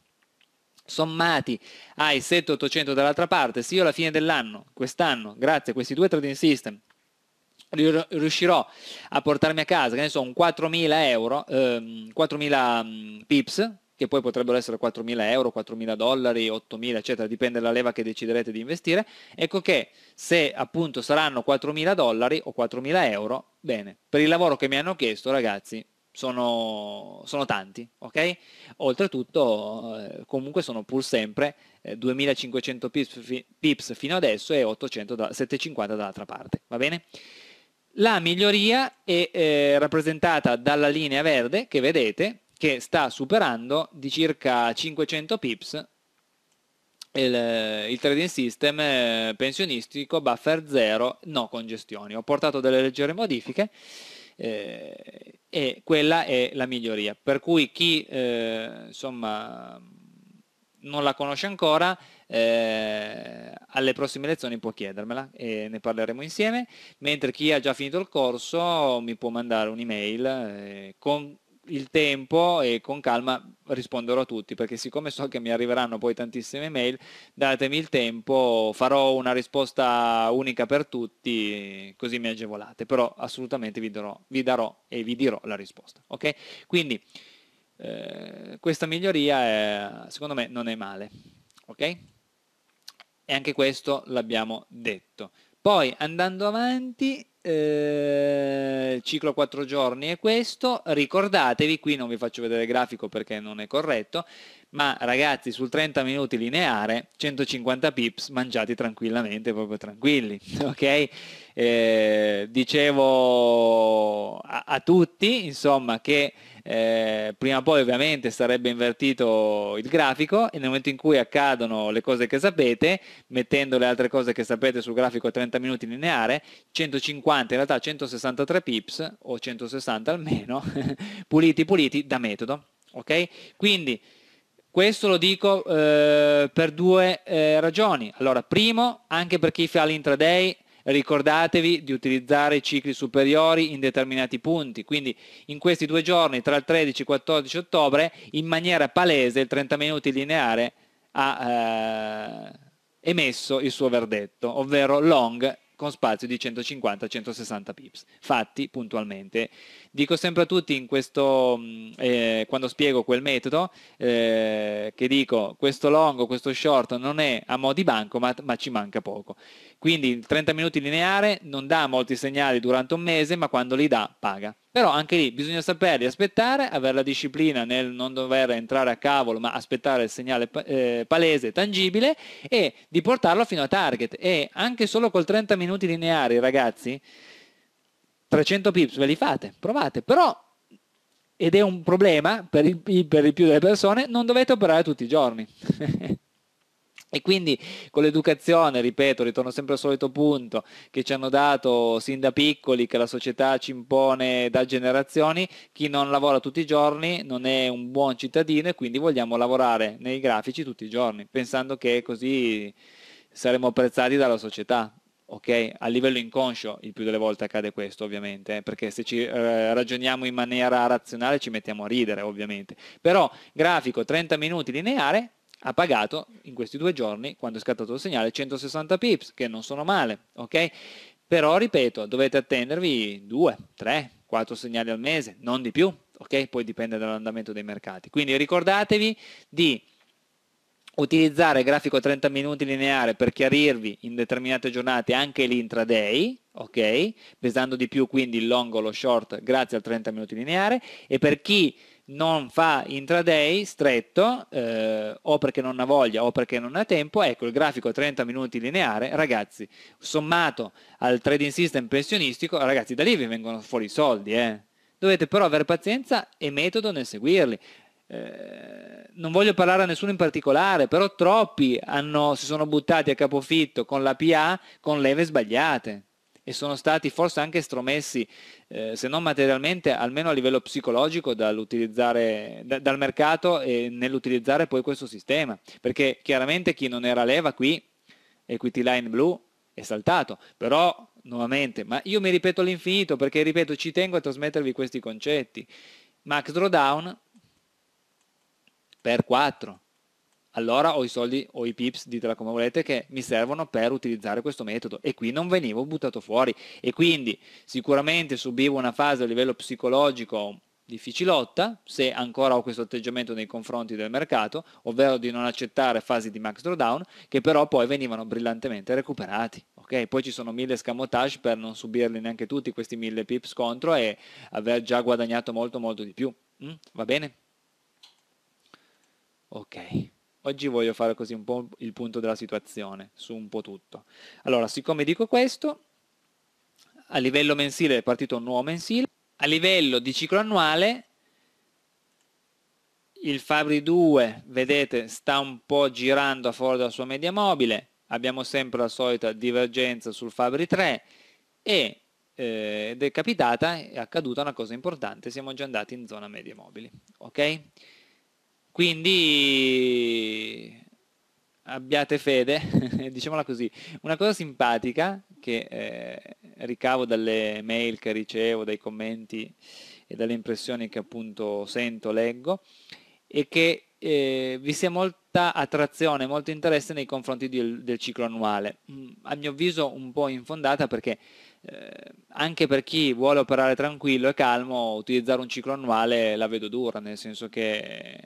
S2: sommati ai 7800 dall'altra parte, se io alla fine dell'anno, quest'anno, grazie a questi due trading system, riuscirò a portarmi a casa, che ne so, un 4000 euro, ehm, 4000 mm, pips, che poi potrebbero essere 4.000 euro, 4.000 dollari, 8.000, eccetera, dipende dalla leva che deciderete di investire, ecco che se appunto saranno 4.000 dollari o 4.000 euro, bene, per il lavoro che mi hanno chiesto ragazzi, sono, sono tanti, ok? Oltretutto eh, comunque sono pur sempre 2500 eh, pips, pips, fino adesso e 800 da, 750 dall'altra parte, va bene? La miglioria è eh, rappresentata dalla linea verde che vedete che sta superando di circa 500 pips il, eh, il, trading system pensionistico buffer 0 no congestioni ho portato delle leggere modifiche eh, e quella è la miglioria. Per cui chi eh, insomma, non la conosce ancora, eh, alle prossime lezioni può chiedermela e ne parleremo insieme, mentre chi ha già finito il corso mi può mandare un'email eh, con il tempo e con calma risponderò a tutti, perché siccome so che mi arriveranno poi tantissime mail, datemi il tempo, farò una risposta unica per tutti, così mi agevolate, però assolutamente vi darò, vi darò e vi dirò la risposta. ok Quindi eh, questa miglioria è, secondo me non è male. ok E anche questo l'abbiamo detto. Poi andando avanti eh, il ciclo 4 giorni è questo, ricordatevi, qui non vi faccio vedere il grafico perché non è corretto, ma ragazzi sul 30 minuti lineare 150 pips mangiati tranquillamente, proprio tranquilli, ok? Eh, dicevo a, a tutti, insomma, che eh, prima o poi ovviamente sarebbe invertito il grafico e nel momento in cui accadono le cose che sapete, mettendo le altre cose che sapete sul grafico a 30 minuti lineare, 150, in realtà 163 pips o 160 almeno, puliti puliti da metodo. Ok? Quindi questo lo dico eh, per due eh, ragioni. Allora, primo, anche per chi fa l'intraday ricordatevi di utilizzare i cicli superiori in determinati punti, quindi in questi due giorni tra il 13 e il 14 ottobre in maniera palese il 30 minuti lineare ha eh, emesso il suo verdetto, ovvero long con spazio di 150-160 pips, fatti puntualmente Dico sempre a tutti questo, mm, eh, quando spiego quel metodo eh, che dico questo longo, questo short non è a mo' di banco ma, ma ci manca poco. Quindi 30 minuti lineare non dà molti segnali durante un mese ma quando li dà paga. Però anche lì bisogna saperli aspettare, avere la disciplina nel non dover entrare a cavolo ma aspettare il segnale eh, palese, tangibile e di portarlo fino a target. E anche solo col 30 minuti lineari ragazzi 300 pips ve li fate, provate, però, ed è un problema per il, per il più delle persone, non dovete operare tutti i giorni. E quindi con l'educazione, ripeto, ritorno sempre al solito punto che ci hanno dato sin da piccoli, che la società ci impone da generazioni, chi non lavora tutti i giorni non è un buon cittadino e quindi vogliamo lavorare nei grafici tutti i giorni, pensando che così saremo apprezzati dalla società ok? A livello inconscio il più delle volte accade questo ovviamente, eh, perché se ci eh, ragioniamo in maniera razionale ci mettiamo a ridere ovviamente, però grafico 30 minuti lineare ha pagato in questi due giorni, quando è scattato il segnale, 160 pips, che non sono male, ok? Però ripeto, dovete attendervi 2, 3, 4 segnali al mese, non di più, ok? Poi dipende dall'andamento dei mercati. Quindi ricordatevi di utilizzare grafico 30 minuti lineare per chiarirvi in determinate giornate anche l'intraday, ok? Pesando di più quindi il long o lo short grazie al 30 minuti lineare e per chi non fa intraday stretto eh, o perché non ha voglia o perché non ha tempo, ecco il grafico 30 minuti lineare, ragazzi, sommato al trading system pensionistico, ragazzi da lì vi vengono fuori i soldi, eh? Dovete però avere pazienza e metodo nel seguirli. Eh, non voglio parlare a nessuno in particolare, però troppi hanno, si sono buttati a capofitto con la PA con leve sbagliate e sono stati forse anche stromessi, eh, se non materialmente, almeno a livello psicologico dall'utilizzare, da, dal mercato e nell'utilizzare poi questo sistema. Perché chiaramente chi non era leva qui, equity line blu, è saltato, però nuovamente, ma io mi ripeto all'infinito perché ripeto, ci tengo a trasmettervi questi concetti. Max Drawdown per 4. Allora ho i soldi, o i pips, ditela come volete, che mi servono per utilizzare questo metodo e qui non venivo buttato fuori e quindi sicuramente subivo una fase a livello psicologico difficilotta se ancora ho questo atteggiamento nei confronti del mercato, ovvero di non accettare fasi di max drawdown che però poi venivano brillantemente recuperati. Okay? Poi ci sono mille scamotage per non subirli neanche tutti questi mille pips contro e aver già guadagnato molto molto di più. Mm? Va bene? Ok, oggi voglio fare così un po' il punto della situazione, su un po' tutto. Allora, siccome dico questo, a livello mensile è partito un nuovo mensile, a livello di ciclo annuale il Fabri 2, vedete, sta un po' girando a fuori dalla sua media mobile, abbiamo sempre la solita divergenza sul Fabri 3 e eh, ed è capitata, è accaduta una cosa importante, siamo già andati in zona media mobili. ok? Quindi abbiate fede, diciamola così. Una cosa simpatica che eh, ricavo dalle mail che ricevo, dai commenti e dalle impressioni che appunto sento, leggo, è che eh, vi sia molta attrazione, molto interesse nei confronti del, del ciclo annuale. Mm, a mio avviso un po' infondata perché eh, anche per chi vuole operare tranquillo e calmo, utilizzare un ciclo annuale la vedo dura, nel senso che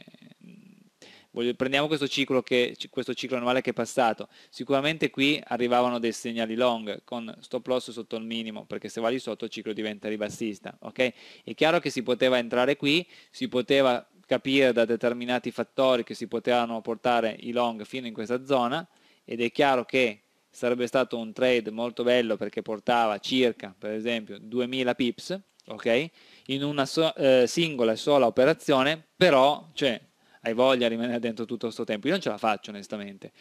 S2: Voglio, prendiamo questo ciclo, che, questo ciclo annuale che è passato, sicuramente qui arrivavano dei segnali long con stop loss sotto il minimo, perché se va lì sotto il ciclo diventa ribassista, ok? È chiaro che si poteva entrare qui, si poteva capire da determinati fattori che si potevano portare i long fino in questa zona ed è chiaro che sarebbe stato un trade molto bello perché portava circa, per esempio, 2000 pips, ok? In una so- eh, singola e sola operazione, però, cioè, hai voglia di rimanere dentro tutto questo tempo. Io non ce la faccio onestamente.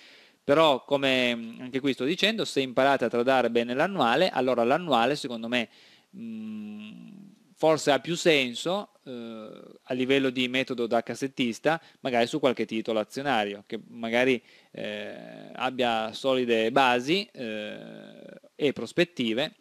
S2: Però come anche qui sto dicendo, se imparate a tradare bene l'annuale, allora l'annuale secondo me mh, forse ha più senso eh, a livello di metodo da cassettista, magari su qualche titolo azionario, che magari eh, abbia solide basi eh, e prospettive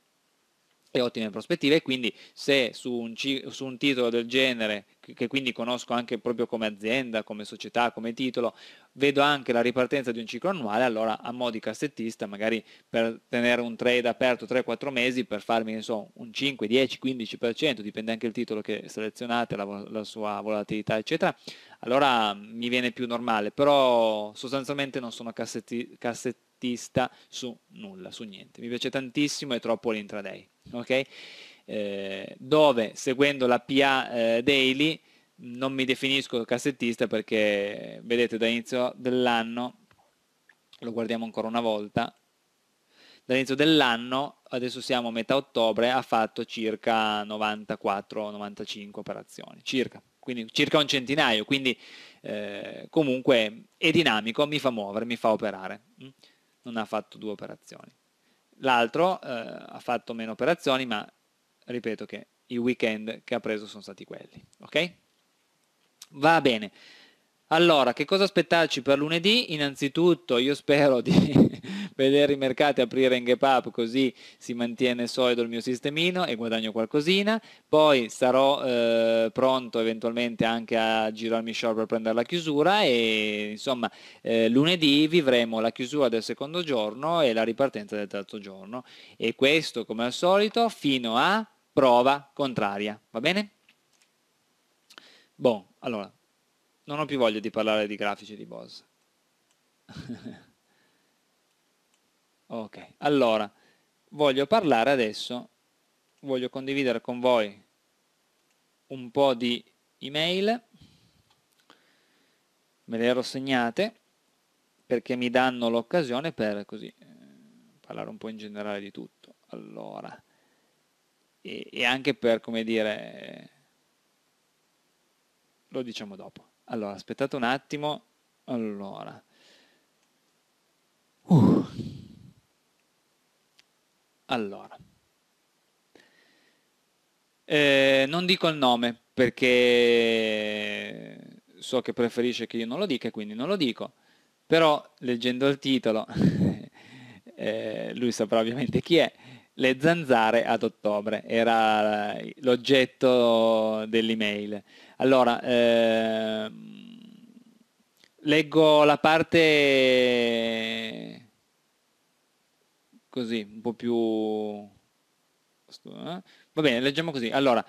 S2: e ottime prospettive quindi se su un, su un, titolo del genere che quindi conosco anche proprio come azienda, come società, come titolo, vedo anche la ripartenza di un ciclo annuale, allora a mo' di cassettista, magari per tenere un trade aperto 3-4 mesi, per farmi so, un 5, 10, 15%, dipende anche il titolo che selezionate, la, la sua volatilità, eccetera, allora mi viene più normale, però sostanzialmente non sono cassetti, cassettista su nulla, su niente. Mi piace tantissimo, è troppo l'intraday okay? eh, dove seguendo la PA eh, daily non mi definisco cassettista perché vedete da inizio dell'anno, lo guardiamo ancora una volta, dall'inizio dell'anno, adesso siamo a metà ottobre, ha fatto circa 94-95 operazioni, circa, quindi circa un centinaio, quindi eh, comunque è dinamico, mi fa muovere, mi fa operare, mm? non ha fatto due operazioni. L'altro eh, ha fatto meno operazioni, ma ripeto che i weekend che ha preso sono stati quelli. Ok? Va bene. Allora, che cosa aspettarci per lunedì? Innanzitutto io spero di vedere i mercati aprire in gap up così si mantiene solido il mio sistemino e guadagno qualcosina. Poi sarò eh, pronto eventualmente anche a girarmi short per prendere la chiusura e insomma eh, lunedì vivremo la chiusura del secondo giorno e la ripartenza del terzo giorno. E questo come al solito fino a prova contraria, va bene? Bon, allora, non ho più voglia di parlare di grafici di boss ok, allora, voglio parlare adesso, voglio condividere con voi un po' di email, me le ero segnate perché mi danno l'occasione per così eh, parlare un po' in generale di tutto. Allora, e, e anche per, come dire, lo diciamo dopo. Allora, aspettate un attimo. Allora. Uh. Allora. Eh, non dico il nome perché so che preferisce che io non lo dica e quindi non lo dico. Però leggendo il titolo, eh, lui saprà ovviamente chi è, le zanzare ad ottobre, era l'oggetto dell'email. Allora, eh, leggo la parte così, un po' più... Eh? Va bene, leggiamo così. Allora,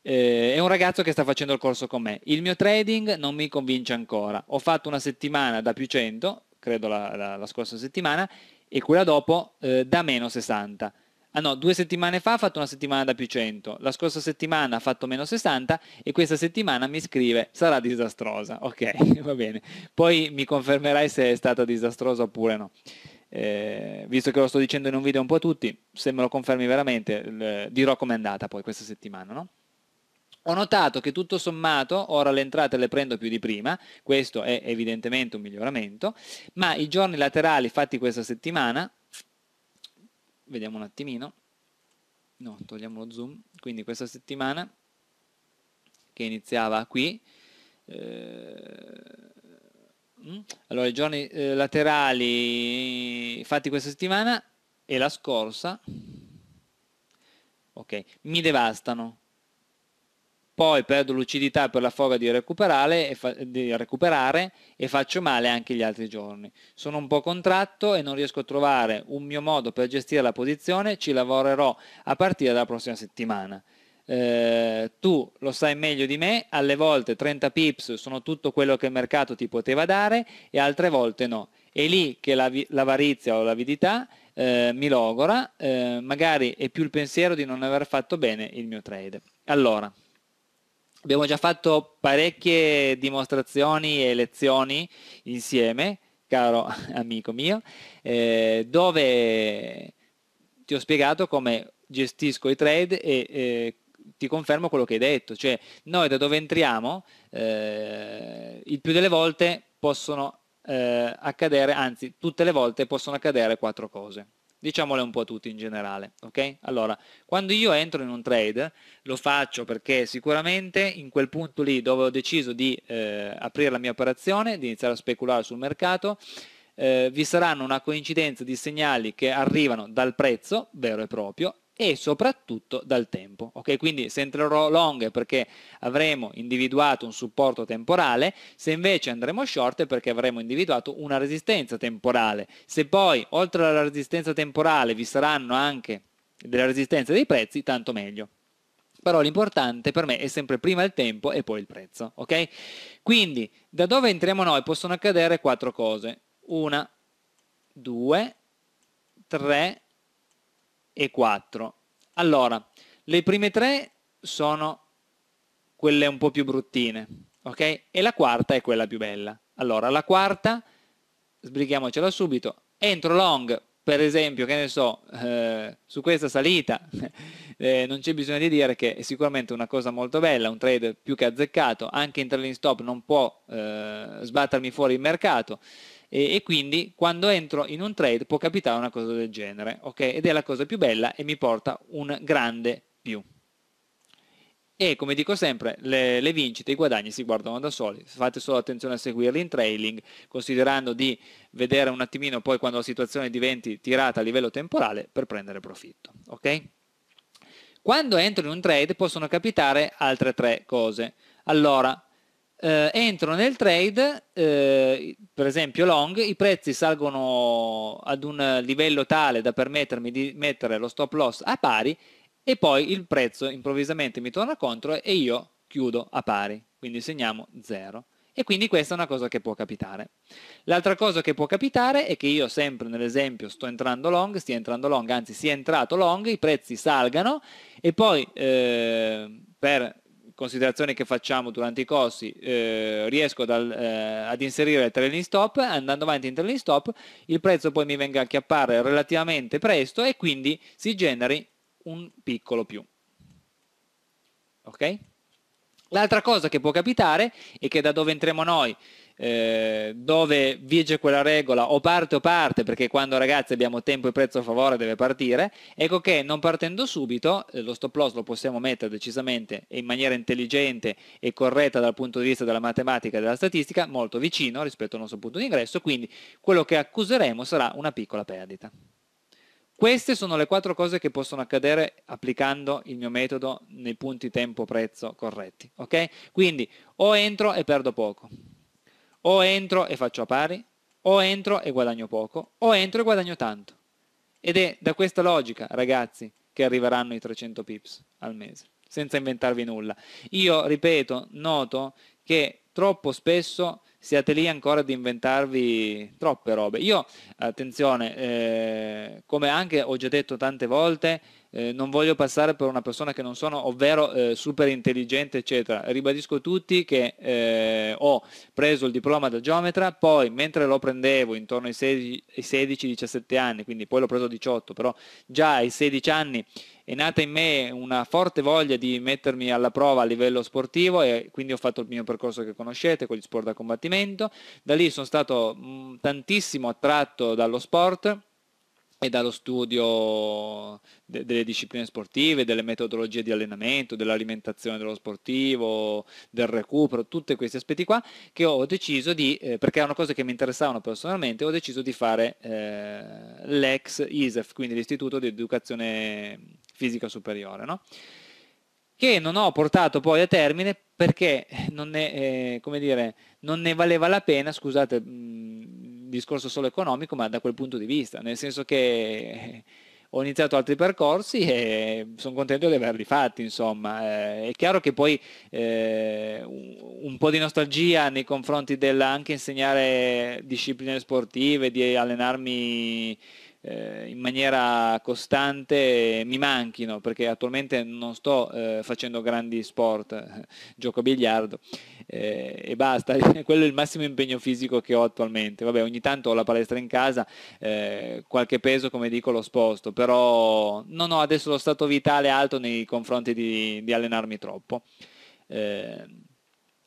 S2: eh, è un ragazzo che sta facendo il corso con me. Il mio trading non mi convince ancora. Ho fatto una settimana da più 100, credo la, la, la scorsa settimana, e quella dopo eh, da meno 60. Ah no, due settimane fa ha fatto una settimana da più 100, la scorsa settimana ha fatto meno 60 e questa settimana mi scrive sarà disastrosa. Ok, va bene. Poi mi confermerai se è stata disastrosa oppure no. Eh, visto che lo sto dicendo in un video un po' a tutti, se me lo confermi veramente, dirò com'è andata poi questa settimana, no? Ho notato che tutto sommato ora le entrate le prendo più di prima, questo è evidentemente un miglioramento, ma i giorni laterali fatti questa settimana vediamo un attimino, no, togliamo lo zoom, quindi questa settimana che iniziava qui, eh, mm? allora i giorni eh, laterali fatti questa settimana e la scorsa, ok, mi devastano, poi perdo lucidità per la foga di, recuperare, di recuperare e faccio male anche gli altri giorni. Sono un po' contratto e non riesco a trovare un mio modo per gestire la posizione, ci lavorerò a partire dalla prossima settimana. Eh, tu lo sai meglio di me, alle volte 30 pips sono tutto quello che il mercato ti poteva dare e altre volte no. È lì che l'avarizia o l'avidità eh, mi logora, eh, magari è più il pensiero di non aver fatto bene il mio trade. Allora, Abbiamo già fatto parecchie dimostrazioni e lezioni insieme, caro amico mio, eh, dove ti ho spiegato come gestisco i trade e eh, ti confermo quello che hai detto, cioè noi da dove entriamo eh, il più delle volte possono eh, accadere, anzi tutte le volte possono accadere quattro cose diciamole un po' tutti in generale, ok? Allora, quando io entro in un trade, lo faccio perché sicuramente in quel punto lì dove ho deciso di eh, aprire la mia operazione, di iniziare a speculare sul mercato, eh, vi saranno una coincidenza di segnali che arrivano dal prezzo vero e proprio e soprattutto dal tempo. Okay? Quindi se entrerò long è perché avremo individuato un supporto temporale, se invece andremo short è perché avremo individuato una resistenza temporale. Se poi oltre alla resistenza temporale vi saranno anche della resistenza dei prezzi, tanto meglio. Però l'importante per me è sempre prima il tempo e poi il prezzo, okay? Quindi da dove entriamo noi possono accadere quattro cose. Una, due, tre, e 4. Allora, le prime tre sono quelle un po' più bruttine, ok? E la quarta è quella più bella. Allora, la quarta, sbrighiamocela subito, entro long, per esempio, che ne so, eh, su questa salita, eh, non c'è bisogno di dire che è sicuramente una cosa molto bella, un trade più che azzeccato, anche in trailing stop non può eh, sbattermi fuori il mercato, e, e, quindi quando entro in un trade può capitare una cosa del genere, ok? Ed è la cosa più bella e mi porta un grande più. E come dico sempre, le, le vincite, i guadagni si guardano da soli, fate solo attenzione a seguirli in trailing, considerando di vedere un attimino poi quando la situazione diventi tirata a livello temporale per prendere profitto, ok? Quando entro in un trade possono capitare altre tre cose. Allora, eh, entro nel trade, eh, per esempio long, i prezzi salgono ad un livello tale da permettermi di mettere lo stop loss a pari e poi il prezzo improvvisamente mi torna contro e io chiudo a pari, quindi segniamo 0. E quindi questa è una cosa che può capitare. L'altra cosa che può capitare è che io sempre nell'esempio sto entrando long, stia entrando long, anzi sia entrato long, i prezzi salgano e poi eh, per considerazioni che facciamo durante i corsi, eh, riesco dal, eh, ad inserire il trailing stop, andando avanti in trailing stop il prezzo poi mi venga a chiappare relativamente presto e quindi si generi un piccolo più. Ok? L'altra cosa che può capitare e che da dove entriamo noi eh, dove vige quella regola o parte o parte, perché quando ragazzi abbiamo tempo e prezzo a favore deve partire, ecco che non partendo subito, eh, lo stop loss lo possiamo mettere decisamente e in maniera intelligente e corretta dal punto di vista della matematica e della statistica, molto vicino rispetto al nostro punto di ingresso, quindi quello che accuseremo sarà una piccola perdita. Queste sono le quattro cose che possono accadere applicando il mio metodo nei punti tempo-prezzo corretti. Okay? Quindi o entro e perdo poco, o entro e faccio a pari, o entro e guadagno poco, o entro e guadagno tanto. Ed è da questa logica, ragazzi, che arriveranno i 300 pips al mese, senza inventarvi nulla. Io, ripeto, noto che troppo spesso siate lì ancora ad inventarvi troppe robe. Io, attenzione, eh, come anche ho già detto tante volte, eh, non voglio passare per una persona che non sono, ovvero eh, super intelligente, eccetera. Ribadisco tutti che eh, ho preso il diploma da geometra, poi mentre lo prendevo intorno ai 16-17 anni, quindi poi l'ho preso a 18, però già ai 16 anni è nata in me una forte voglia di mettermi alla prova a livello sportivo e quindi ho fatto il mio percorso che conoscete con gli sport da combattimento. Da lì sono stato mh, tantissimo attratto dallo sport e dallo studio de- delle discipline sportive, delle metodologie di allenamento, dell'alimentazione dello sportivo, del recupero, tutti questi aspetti qua che ho deciso di, eh, perché erano cose che mi interessavano personalmente, ho deciso di fare eh, l'ex ISEF, quindi l'Istituto di Educazione Fisica Superiore, no? che non ho portato poi a termine perché non ne, eh, dire, non ne valeva la pena, scusate... Mh, discorso solo economico, ma da quel punto di vista, nel senso che eh, ho iniziato altri percorsi e sono contento di averli fatti, insomma. Eh, è chiaro che poi eh, un po' di nostalgia nei confronti dell'anche insegnare discipline sportive, di allenarmi eh, in maniera costante mi manchino, perché attualmente non sto eh, facendo grandi sport, gioco a biliardo eh, e basta, quello è il massimo impegno fisico che ho attualmente. Vabbè, ogni tanto ho la palestra in casa, eh, qualche peso come dico lo sposto, però non ho adesso lo stato vitale alto nei confronti di, di allenarmi troppo. Eh,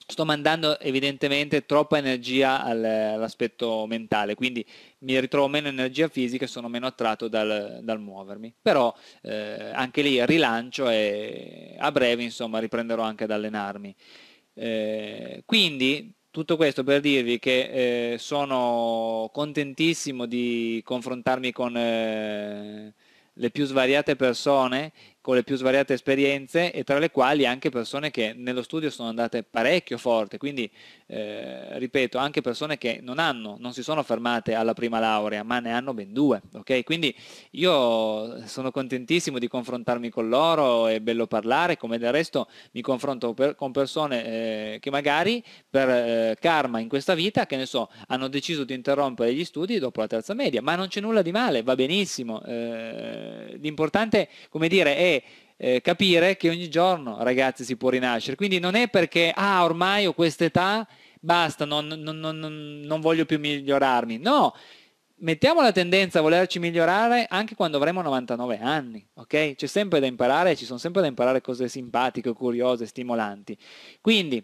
S2: sto mandando evidentemente troppa energia all'aspetto mentale, quindi mi ritrovo meno energia fisica e sono meno attratto dal, dal muovermi. Però eh, anche lì rilancio e a breve insomma riprenderò anche ad allenarmi. Eh, quindi tutto questo per dirvi che eh, sono contentissimo di confrontarmi con eh, le più svariate persone con le più svariate esperienze e tra le quali anche persone che nello studio sono andate parecchio forte, quindi eh, ripeto, anche persone che non hanno, non si sono fermate alla prima laurea, ma ne hanno ben due, ok? Quindi io sono contentissimo di confrontarmi con loro, è bello parlare, come del resto mi confronto per, con persone eh, che magari per eh, karma in questa vita, che ne so, hanno deciso di interrompere gli studi dopo la terza media, ma non c'è nulla di male, va benissimo. Eh, l'importante, come dire, è eh, capire che ogni giorno ragazzi si può rinascere. Quindi non è perché, ah ormai ho questa età, basta, non, non, non, non voglio più migliorarmi. No, mettiamo la tendenza a volerci migliorare anche quando avremo 99 anni, ok? C'è sempre da imparare, ci sono sempre da imparare cose simpatiche, curiose, stimolanti. Quindi,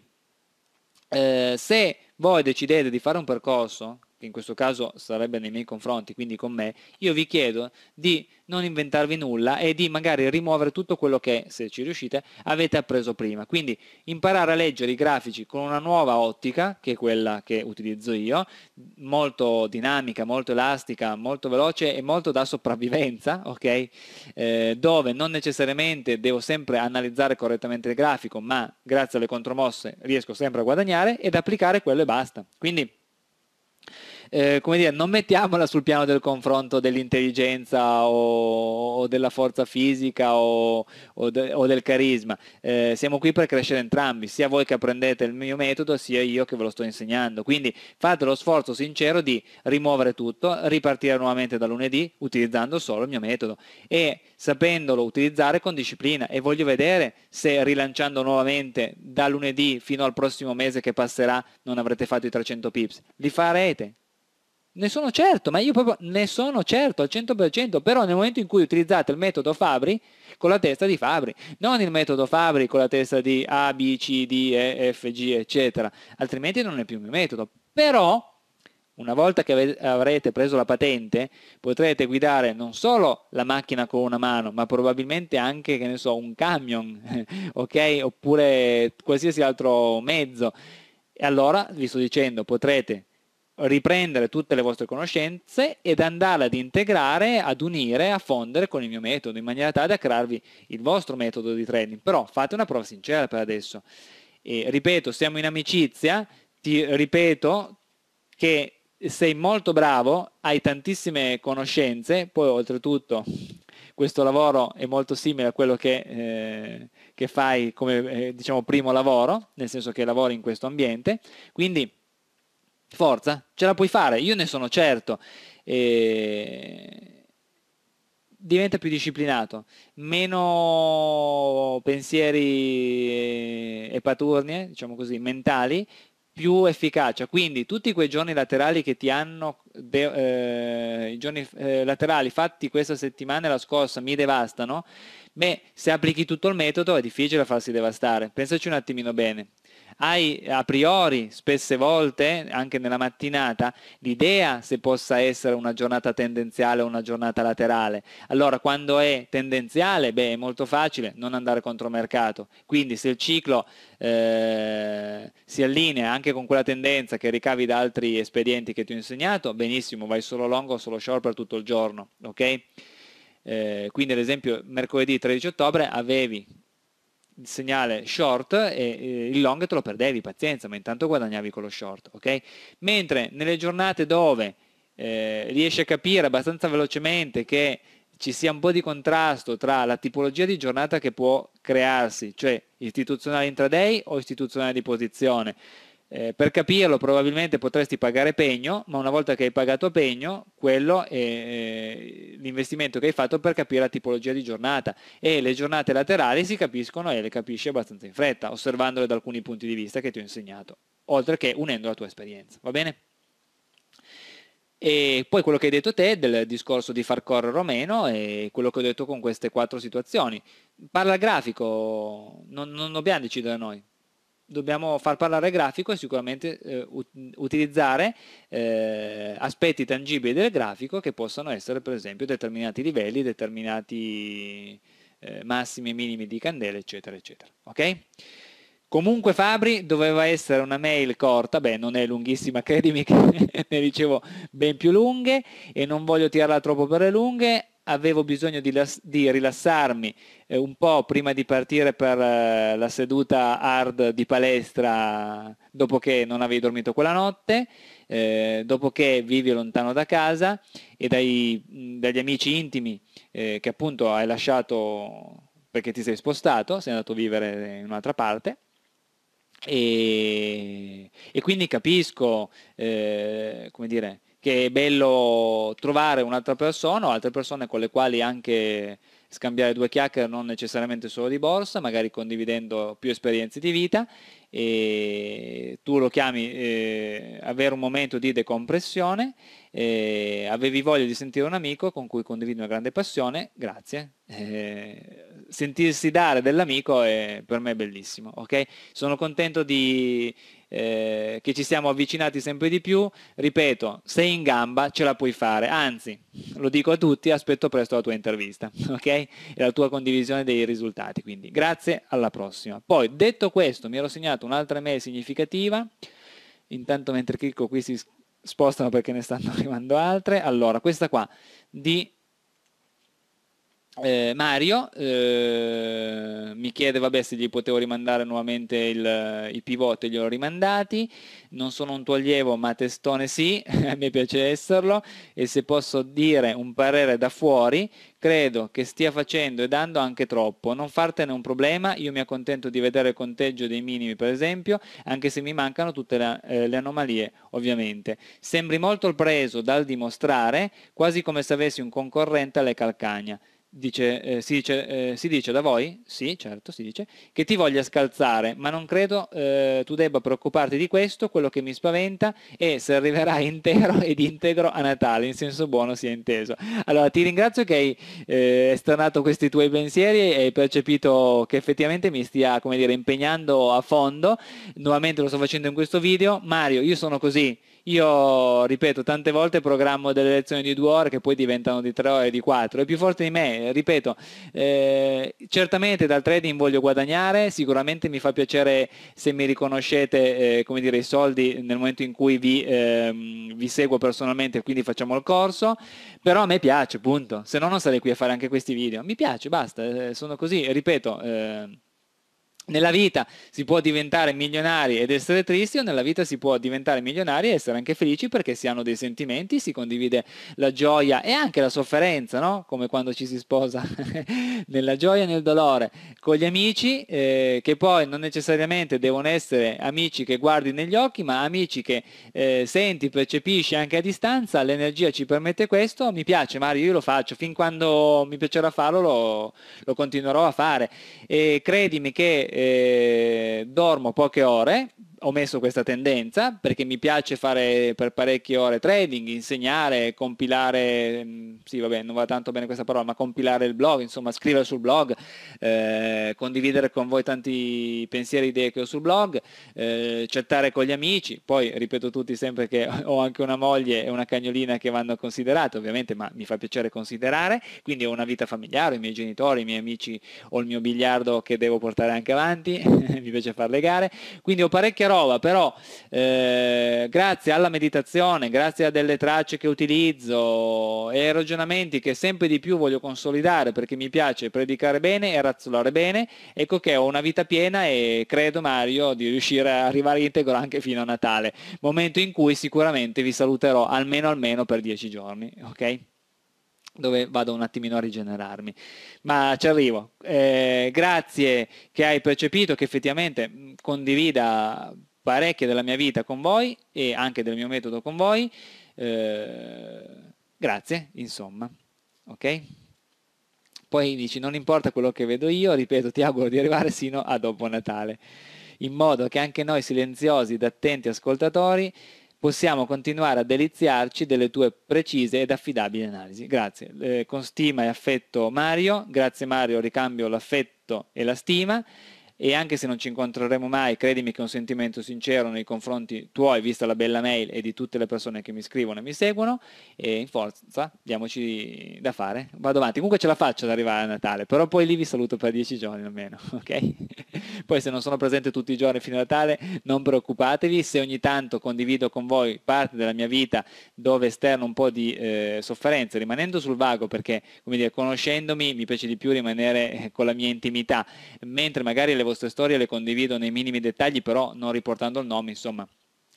S2: eh, se voi decidete di fare un percorso che in questo caso sarebbe nei miei confronti, quindi con me, io vi chiedo di non inventarvi nulla e di magari rimuovere tutto quello che, se ci riuscite, avete appreso prima. Quindi imparare a leggere i grafici con una nuova ottica, che è quella che utilizzo io, molto dinamica, molto elastica, molto veloce e molto da sopravvivenza, ok? Eh, dove non necessariamente devo sempre analizzare correttamente il grafico, ma grazie alle contromosse riesco sempre a guadagnare ed applicare quello e basta. Quindi eh, come dire, non mettiamola sul piano del confronto dell'intelligenza o, o della forza fisica o, o, de, o del carisma. Eh, siamo qui per crescere entrambi, sia voi che apprendete il mio metodo, sia io che ve lo sto insegnando. Quindi fate lo sforzo sincero di rimuovere tutto, ripartire nuovamente da lunedì utilizzando solo il mio metodo e sapendolo utilizzare con disciplina. E voglio vedere se rilanciando nuovamente da lunedì fino al prossimo mese che passerà non avrete fatto i 300 pips. Li farete, ne sono certo, ma io proprio ne sono certo al 100%, però nel momento in cui utilizzate il metodo Fabri con la testa di Fabri, non il metodo Fabri con la testa di A, B, C, D, E, F, G, eccetera, altrimenti non è più il mio metodo. Però, una volta che avrete preso la patente, potrete guidare non solo la macchina con una mano, ma probabilmente anche, che ne so, un camion, ok? Oppure qualsiasi altro mezzo. E allora, vi sto dicendo, potrete riprendere tutte le vostre conoscenze ed andarle ad integrare, ad unire, a fondere con il mio metodo, in maniera tale da crearvi il vostro metodo di trading. Però fate una prova sincera per adesso. E, ripeto, siamo in amicizia, ti ripeto che sei molto bravo, hai tantissime conoscenze, poi oltretutto questo lavoro è molto simile a quello che, eh, che fai come eh, diciamo, primo lavoro, nel senso che lavori in questo ambiente, quindi forza, ce la puoi fare, io ne sono certo. E... Diventa più disciplinato, meno pensieri e paturnie, diciamo così, mentali, più efficacia. Quindi tutti quei giorni laterali che ti hanno, de- eh, i giorni eh, laterali fatti questa settimana e la scorsa mi devastano, beh, se applichi tutto il metodo è difficile farsi devastare. Pensaci un attimino bene hai a priori, spesse volte, anche nella mattinata, l'idea se possa essere una giornata tendenziale o una giornata laterale. Allora, quando è tendenziale, beh, è molto facile non andare contro mercato. Quindi se il ciclo eh, si allinea anche con quella tendenza che ricavi da altri espedienti che ti ho insegnato, benissimo, vai solo long o solo short per tutto il giorno, ok? Eh, quindi ad esempio mercoledì 13 ottobre avevi segnale short e eh, il long te lo perdevi, pazienza, ma intanto guadagnavi con lo short, ok? Mentre nelle giornate dove eh, riesci a capire abbastanza velocemente che ci sia un po' di contrasto tra la tipologia di giornata che può crearsi, cioè istituzionale intraday o istituzionale di posizione, eh, per capirlo probabilmente potresti pagare pegno, ma una volta che hai pagato pegno, quello è eh, l'investimento che hai fatto per capire la tipologia di giornata e le giornate laterali si capiscono e le capisci abbastanza in fretta, osservandole da alcuni punti di vista che ti ho insegnato, oltre che unendo la tua esperienza, va bene? E poi quello che hai detto te del discorso di far correre o meno e quello che ho detto con queste quattro situazioni. Parla grafico, non, non dobbiamo decidere noi, dobbiamo far parlare il grafico e sicuramente eh, utilizzare eh, aspetti tangibili del grafico che possono essere per esempio determinati livelli, determinati eh, massimi e minimi di candele, eccetera, eccetera. Ok? Comunque Fabri doveva essere una mail corta, beh non è lunghissima, credimi che ne dicevo ben più lunghe e non voglio tirarla troppo per le lunghe, avevo bisogno di, di rilassarmi eh, un po' prima di partire per eh, la seduta hard di palestra dopo che non avevi dormito quella notte, eh, dopo che vivi lontano da casa e dai, mh, dagli amici intimi eh, che appunto hai lasciato perché ti sei spostato, sei andato a vivere in un'altra parte. E, e quindi capisco, eh, come dire, che è bello trovare un'altra persona o altre persone con le quali anche scambiare due chiacchiere non necessariamente solo di borsa, magari condividendo più esperienze di vita e tu lo chiami eh, avere un momento di decompressione, eh, avevi voglia di sentire un amico con cui condividi una grande passione, grazie. Eh, sentirsi dare dell'amico è per me bellissimo, ok? Sono contento di eh, che ci siamo avvicinati sempre di più, ripeto, sei in gamba ce la puoi fare, anzi, lo dico a tutti, aspetto presto la tua intervista, ok? E la tua condivisione dei risultati, quindi grazie, alla prossima. Poi, detto questo, mi ero segnato un'altra mail significativa, intanto mentre clicco qui si spostano perché ne stanno arrivando altre, allora, questa qua, di eh, Mario eh, mi chiede vabbè, se gli potevo rimandare nuovamente il, i pivot e gli ho rimandati non sono un tuo allievo ma testone sì a me piace esserlo e se posso dire un parere da fuori credo che stia facendo e dando anche troppo non fartene un problema io mi accontento di vedere il conteggio dei minimi per esempio anche se mi mancano tutte la, eh, le anomalie ovviamente sembri molto preso dal dimostrare quasi come se avessi un concorrente alle calcagna Dice, eh, si, dice, eh, si, dice, da voi, sì, certo, si dice, che ti voglia scalzare, ma non credo eh, tu debba preoccuparti di questo, quello che mi spaventa è se arriverai intero ed integro a Natale, in senso buono sia inteso. Allora ti ringrazio che hai eh, esternato questi tuoi pensieri e hai percepito che effettivamente mi stia, come dire, impegnando a fondo, nuovamente lo sto facendo in questo video. Mario, io sono così, io, ripeto, tante volte programmo delle lezioni di due ore che poi diventano di tre ore, di quattro. È più forte di me, ripeto, eh, certamente dal trading voglio guadagnare, sicuramente mi fa piacere se mi riconoscete eh, come dire, i soldi nel momento in cui vi, ehm, vi seguo personalmente, quindi facciamo il corso, però a me piace, punto. Se no non sarei qui a fare anche questi video. Mi piace, basta, eh, sono così, ripeto. Eh, nella vita si può diventare milionari ed essere tristi o nella vita si può diventare milionari e essere anche felici perché si hanno dei sentimenti, si condivide la gioia e anche la sofferenza, no? come quando ci si sposa nella gioia e nel dolore, con gli amici eh, che poi non necessariamente devono essere amici che guardi negli occhi, ma amici che eh, senti, percepisci anche a distanza, l'energia ci permette questo, mi piace Mario, io lo faccio, fin quando mi piacerà farlo lo, lo continuerò a fare e credimi che eh, dormo poche ore, ho messo questa tendenza perché mi piace fare per parecchie ore trading, insegnare, compilare, mm, sì vabbè non va tanto bene questa parola, ma compilare il blog, insomma scrivere sul blog, eh, condividere con voi tanti pensieri e idee che ho sul blog, eh, chattare con gli amici, poi ripeto tutti sempre che ho anche una moglie e una cagnolina che vanno considerate ovviamente, ma mi fa piacere considerare, quindi ho una vita familiare, i miei genitori, i miei amici, ho il mio biliardo che devo portare anche avanti, mi piace fare le gare, quindi ho parecchie roba, però eh, grazie alla meditazione, grazie a delle tracce che utilizzo e ai ragionamenti che sempre di più voglio consolidare perché mi piace predicare bene e razzolare bene, ecco che ho una vita piena e credo Mario di riuscire a arrivare integro anche fino a Natale, momento in cui sicuramente vi saluterò almeno almeno per dieci giorni, ok? dove vado un attimino a rigenerarmi. Ma ci arrivo. Eh, grazie che hai percepito, che effettivamente mm, condivida parecchie della mia vita con voi e anche del mio metodo con voi. Eh, grazie, insomma. Ok? Poi dici, non importa quello che vedo io, ripeto, ti auguro di arrivare sino a dopo Natale, in modo che anche noi silenziosi ed attenti ascoltatori possiamo continuare a deliziarci delle tue precise ed affidabili analisi. Grazie. Eh, con stima e affetto Mario, grazie Mario, ricambio l'affetto e la stima e anche se non ci incontreremo mai, credimi che è un sentimento sincero nei confronti tuoi, vista la bella mail e di tutte le persone che mi scrivono e mi seguono, e in forza, diamoci da fare, vado avanti, comunque ce la faccio ad arrivare a Natale, però poi lì vi saluto per dieci giorni almeno, ok? poi se non sono presente tutti i giorni fino a Natale, non preoccupatevi, se ogni tanto condivido con voi parte della mia vita dove esterno un po' di eh, sofferenza, rimanendo sul vago, perché, come dire, conoscendomi mi piace di più rimanere eh, con la mia intimità, mentre magari le le vostre storie, le condivido nei minimi dettagli, però non riportando il nome, insomma,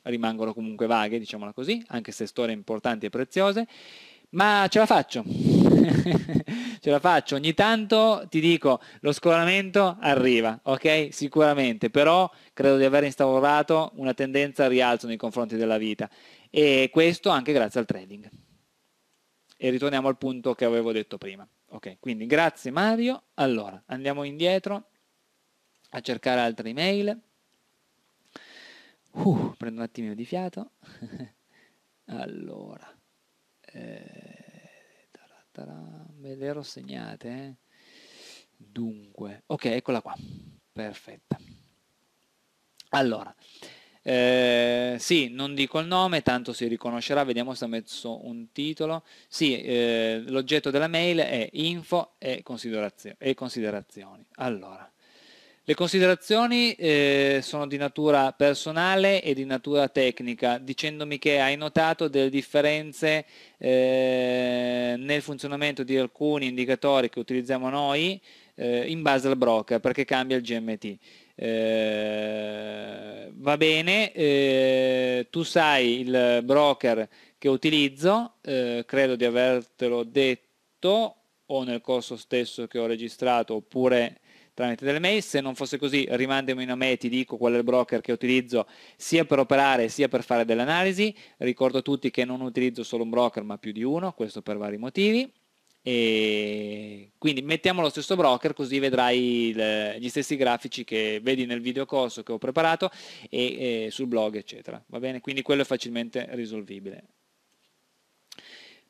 S2: rimangono comunque vaghe, diciamola così, anche se storie importanti e preziose. Ma ce la faccio, ce la faccio. Ogni tanto ti dico, lo scoramento arriva, ok? Sicuramente, però credo di aver instaurato una tendenza al rialzo nei confronti della vita. E questo anche grazie al trading. E ritorniamo al punto che avevo detto prima. Ok, quindi grazie Mario. Allora, andiamo indietro a cercare altre email. Uh, prendo un attimino di fiato. allora, eh, taratara, me le ero segnate. Eh. Dunque, ok, eccola qua. Perfetta. Allora, eh, sì, non dico il nome, tanto si riconoscerà, vediamo se ha messo un titolo. Sì, eh, l'oggetto della mail è info e, considerazio- e considerazioni. Allora, le considerazioni eh, sono di natura personale e di natura tecnica, dicendomi che hai notato delle differenze eh, nel funzionamento di alcuni indicatori che utilizziamo noi eh, in base al broker, perché cambia il GMT. Eh, va bene, eh, tu sai il broker che utilizzo, eh, credo di avertelo detto o nel corso stesso che ho registrato oppure tramite delle mail. Se non fosse così rimandami una mail, ti dico qual è il broker che utilizzo sia per operare sia per fare delle analisi. Ricordo a tutti che non utilizzo solo un broker ma più di uno, questo per vari motivi. E quindi mettiamo lo stesso broker così vedrai il, gli stessi grafici che vedi nel video corso che ho preparato e, e sul blog eccetera. Va bene? Quindi quello è facilmente risolvibile.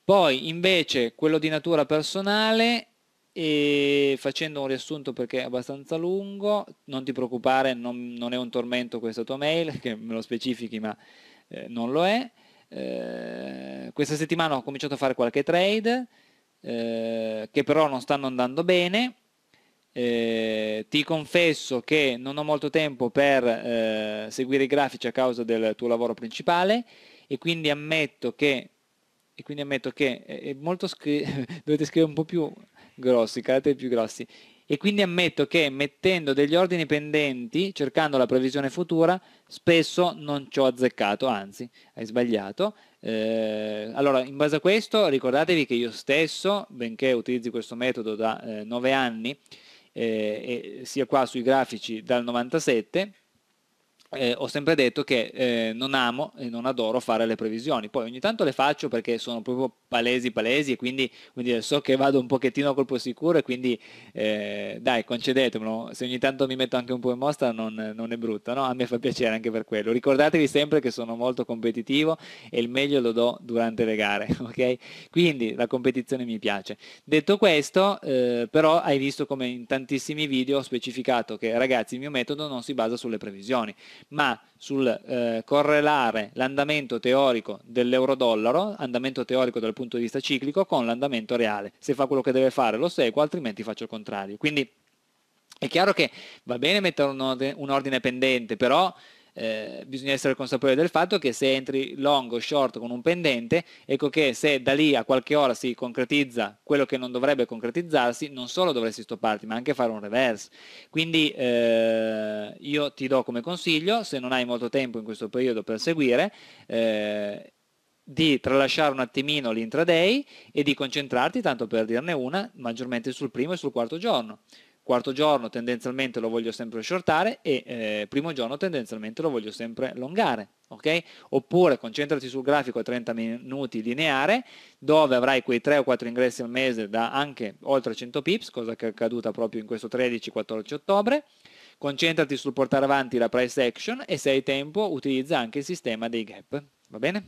S2: Poi invece quello di natura personale e facendo un riassunto perché è abbastanza lungo, non ti preoccupare, non, non è un tormento questa tua mail, che me lo specifichi ma eh, non lo è. Eh, questa settimana ho cominciato a fare qualche trade eh, che però non stanno andando bene. Eh, ti confesso che non ho molto tempo per eh, seguire i grafici a causa del tuo lavoro principale e quindi ammetto che, e quindi ammetto che eh, è molto scri- dovete scrivere un po' più grossi, caratteri più grossi. E quindi ammetto che mettendo degli ordini pendenti, cercando la previsione futura, spesso non ci ho azzeccato, anzi, hai sbagliato. Eh, allora, in base a questo, ricordatevi che io stesso, benché utilizzi questo metodo da eh, 9 anni, eh, sia qua sui grafici dal 97, eh, ho sempre detto che eh, non amo e non adoro fare le previsioni, poi ogni tanto le faccio perché sono proprio palesi palesi e quindi, quindi so che vado un pochettino a colpo sicuro e quindi eh, dai concedetemelo, se ogni tanto mi metto anche un po' in mostra non, non è brutto, no? a me fa piacere anche per quello, ricordatevi sempre che sono molto competitivo e il meglio lo do durante le gare, ok? Quindi la competizione mi piace. Detto questo eh, però hai visto come in tantissimi video ho specificato che ragazzi il mio metodo non si basa sulle previsioni, ma sul eh, correlare l'andamento teorico dell'euro-dollaro, andamento teorico dal punto di vista ciclico, con l'andamento reale. Se fa quello che deve fare lo seguo, altrimenti faccio il contrario. Quindi è chiaro che va bene mettere un ordine, un ordine pendente, però eh, bisogna essere consapevoli del fatto che se entri long o short con un pendente, ecco che se da lì a qualche ora si concretizza quello che non dovrebbe concretizzarsi, non solo dovresti stopparti, ma anche fare un reverse. Quindi eh, io ti do come consiglio, se non hai molto tempo in questo periodo per seguire, eh, di tralasciare un attimino l'intraday e di concentrarti, tanto per dirne una, maggiormente sul primo e sul quarto giorno quarto giorno tendenzialmente lo voglio sempre shortare e eh, primo giorno tendenzialmente lo voglio sempre longare. ok? Oppure concentrati sul grafico a 30 minuti lineare dove avrai quei 3 o 4 ingressi al mese da anche oltre 100 pips, cosa che è accaduta proprio in questo 13-14 ottobre. Concentrati sul portare avanti la price action e se hai tempo utilizza anche il sistema dei gap. Va bene?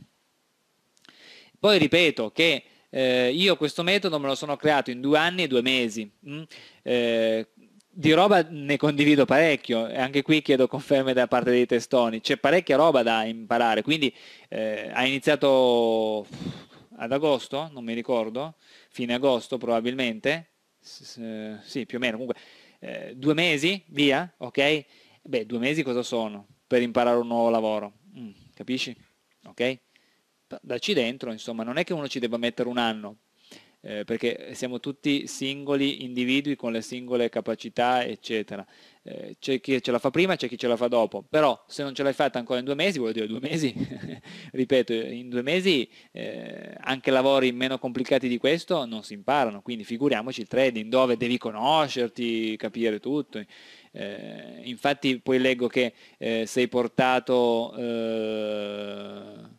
S2: Poi ripeto che eh, io questo metodo me lo sono creato in due anni e due mesi. Mm? Eh, di roba ne condivido parecchio, e anche qui chiedo conferme da parte dei testoni, c'è parecchia roba da imparare, quindi eh, ha iniziato ad agosto, non mi ricordo, fine agosto probabilmente, sì più o meno, comunque eh, due mesi via, ok? Beh, due mesi cosa sono per imparare un nuovo lavoro? Mm, capisci? Ok? darci dentro, insomma, non è che uno ci debba mettere un anno, eh, perché siamo tutti singoli individui con le singole capacità, eccetera. Eh, c'è chi ce la fa prima, c'è chi ce la fa dopo, però se non ce l'hai fatta ancora in due mesi, vuol dire due mesi, ripeto, in due mesi eh, anche lavori meno complicati di questo non si imparano, quindi figuriamoci il trading dove devi conoscerti, capire tutto. Eh, infatti poi leggo che eh, sei portato eh,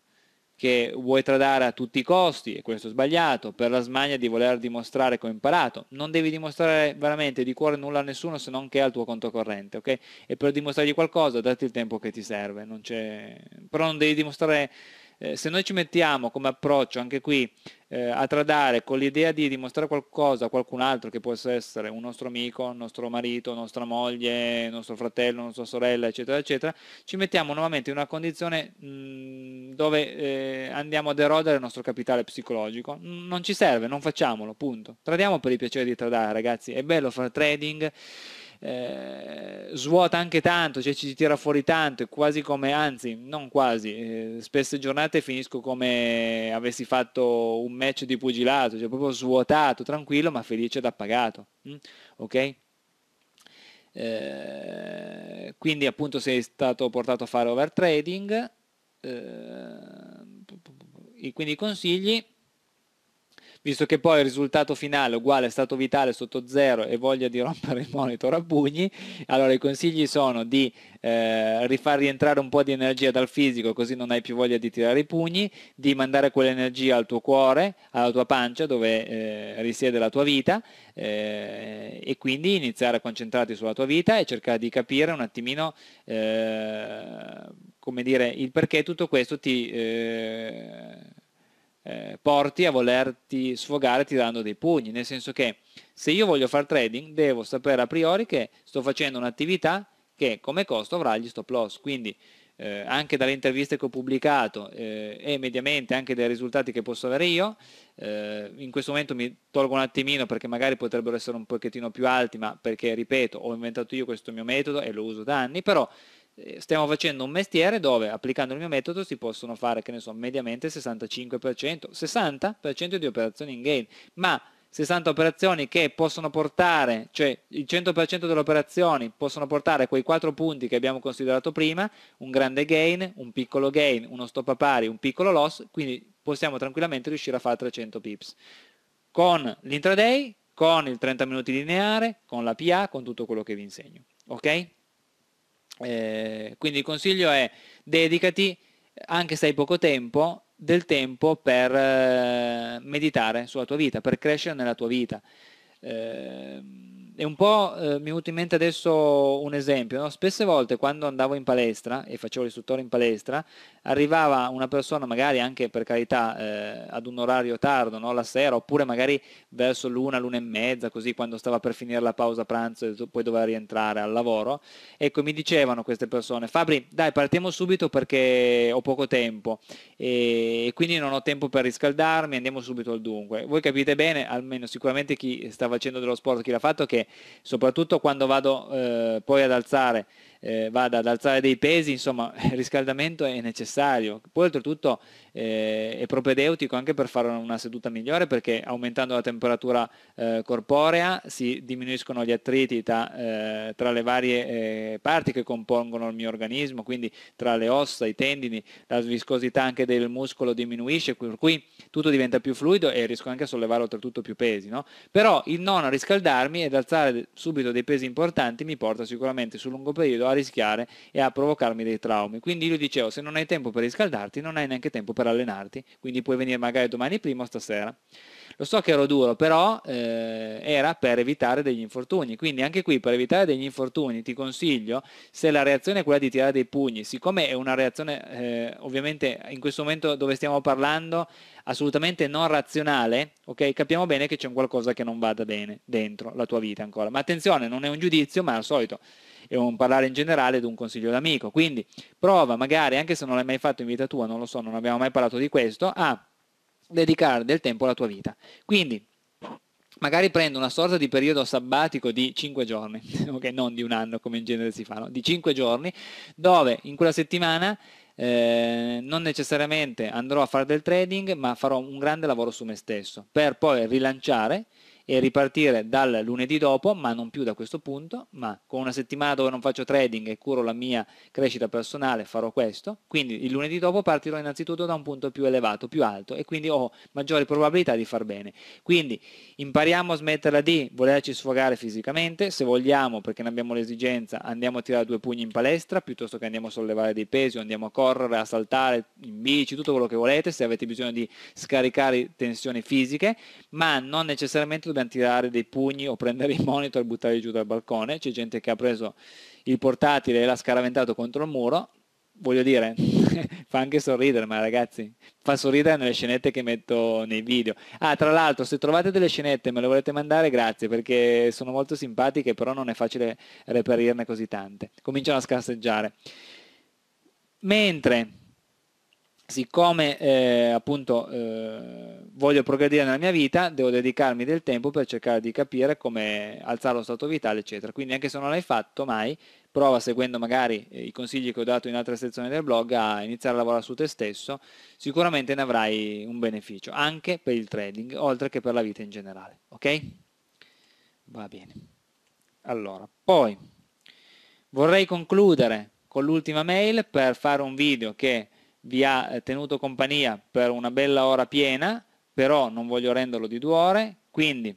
S2: che vuoi tradare a tutti i costi, e questo è sbagliato, per la smania di voler dimostrare che ho imparato. Non devi dimostrare veramente di cuore nulla a nessuno se non che al tuo conto corrente, ok? E per dimostrargli qualcosa datti il tempo che ti serve, non però non devi dimostrare eh, se noi ci mettiamo come approccio anche qui eh, a tradare con l'idea di dimostrare qualcosa a qualcun altro che può essere un nostro amico, un nostro marito, nostra moglie, nostro fratello, nostra sorella, eccetera, eccetera, ci mettiamo nuovamente in una condizione mh, mm, dove eh, andiamo ad erodere il nostro capitale psicologico. Non ci serve, non facciamolo, punto. Tradiamo per il piacere di tradare, ragazzi, è bello fare trading eh, svuota anche tanto, cioè ci si tira fuori tanto, quasi come, anzi non quasi, eh, spesse giornate finisco come avessi fatto un match di pugilato, cioè proprio svuotato, tranquillo ma felice ed appagato. Mm? Ok? Eh, quindi appunto sei stato portato a fare overtrading, eh, quindi i consigli visto che poi il risultato finale uguale è stato vitale sotto zero e voglia di rompere il monitor a pugni, allora i consigli sono di eh, rifar rientrare un po' di energia dal fisico così non hai più voglia di tirare i pugni, di mandare quell'energia al tuo cuore, alla tua pancia dove eh, risiede la tua vita eh, e quindi iniziare a concentrarti sulla tua vita e cercare di capire un attimino eh, come dire il perché tutto questo ti eh, eh, porti a volerti sfogare tirando dei pugni, nel senso che se io voglio fare trading devo sapere a priori che sto facendo un'attività che come costo avrà gli stop loss, quindi eh, anche dalle interviste che ho pubblicato eh, e mediamente anche dai risultati che posso avere io, eh, in questo momento mi tolgo un attimino perché magari potrebbero essere un pochettino più alti, ma perché ripeto ho inventato io questo mio metodo e lo uso da anni, però eh, stiamo facendo un mestiere dove applicando il mio metodo si possono fare, che ne so, mediamente 65%, 60% di operazioni in gain, ma 60 operazioni che possono portare, cioè il 100% delle operazioni possono portare quei 4 punti che abbiamo considerato prima, un grande gain, un piccolo gain, uno stop a pari, un piccolo loss, quindi possiamo tranquillamente riuscire a fare 300 pips. Con l'intraday, con il 30 minuti lineare, con la PA, con tutto quello che vi insegno. Ok? Eh, quindi il consiglio è dedicati, anche se hai poco tempo, del tempo per eh, meditare sulla tua vita, per crescere nella tua vita. Eh, è un po', eh, mi è venuto in mente adesso un esempio, no? spesse volte quando andavo in palestra e facevo l'istruttore in palestra, arrivava una persona magari anche per carità eh, ad un orario tardo, no? la sera, oppure magari verso l'una, l'una e mezza, così quando stava per finire la pausa pranzo e poi doveva rientrare al lavoro, ecco mi dicevano queste persone, Fabri dai partiamo subito perché ho poco tempo e quindi non ho tempo per riscaldarmi, andiamo subito al dunque. Voi capite bene, almeno sicuramente chi sta facendo dello sport, chi l'ha fatto, che soprattutto quando vado eh, poi ad alzare eh, vada ad alzare dei pesi, insomma il riscaldamento è necessario. Poi oltretutto eh, è propedeutico anche per fare una seduta migliore perché aumentando la temperatura eh, corporea si diminuiscono gli attriti tra, eh, tra le varie eh, parti che compongono il mio organismo, quindi tra le ossa, i tendini, la viscosità anche del muscolo diminuisce, per cui tutto diventa più fluido e riesco anche a sollevare oltretutto più pesi. No? Però il non riscaldarmi ed alzare subito dei pesi importanti mi porta sicuramente sul lungo periodo a rischiare e a provocarmi dei traumi. Quindi io dicevo, se non hai tempo per riscaldarti, non hai neanche tempo per allenarti, quindi puoi venire magari domani prima o stasera. Lo so che ero duro, però eh, era per evitare degli infortuni. Quindi anche qui per evitare degli infortuni ti consiglio, se la reazione è quella di tirare dei pugni, siccome è una reazione eh, ovviamente in questo momento dove stiamo parlando assolutamente non razionale, ok? Capiamo bene che c'è un qualcosa che non vada bene dentro la tua vita ancora. Ma attenzione, non è un giudizio, ma al solito è un parlare in generale ed un consiglio d'amico. Quindi prova magari, anche se non l'hai mai fatto in vita tua, non lo so, non abbiamo mai parlato di questo, a dedicare del tempo alla tua vita. Quindi, magari prendo una sorta di periodo sabbatico di 5 giorni, ok, non di un anno come in genere si fa, no? di 5 giorni, dove in quella settimana eh, non necessariamente andrò a fare del trading, ma farò un grande lavoro su me stesso, per poi rilanciare e ripartire dal lunedì dopo, ma non più da questo punto, ma con una settimana dove non faccio trading e curo la mia crescita personale farò questo, quindi il lunedì dopo partirò innanzitutto da un punto più elevato, più alto e quindi ho maggiori probabilità di far bene. Quindi impariamo a smetterla di volerci sfogare fisicamente, se vogliamo perché ne abbiamo l'esigenza andiamo a tirare due pugni in palestra piuttosto che andiamo a sollevare dei pesi o andiamo a correre, a saltare in bici, tutto quello che volete, se avete bisogno di scaricare tensioni fisiche, ma non necessariamente dobbiamo abbiamo tirare dei pugni o prendere il monitor e buttarli giù dal balcone, c'è gente che ha preso il portatile e l'ha scaraventato contro il muro, voglio dire, fa anche sorridere, ma ragazzi, fa sorridere nelle scenette che metto nei video. Ah, tra l'altro, se trovate delle scenette e me le volete mandare, grazie, perché sono molto simpatiche, però non è facile reperirne così tante. Cominciano a scarseggiare. Mentre siccome eh, appunto eh, voglio progredire nella mia vita, devo dedicarmi del tempo per cercare di capire come alzare lo stato vitale, eccetera. Quindi anche se non l'hai fatto mai, prova seguendo magari eh, i consigli che ho dato in altre sezioni del blog a iniziare a lavorare su te stesso, sicuramente ne avrai un beneficio, anche per il trading, oltre che per la vita in generale. Ok? Va bene. Allora, poi vorrei concludere con l'ultima mail per fare un video che vi ha eh, tenuto compagnia per una bella ora piena, però non voglio renderlo di due ore, quindi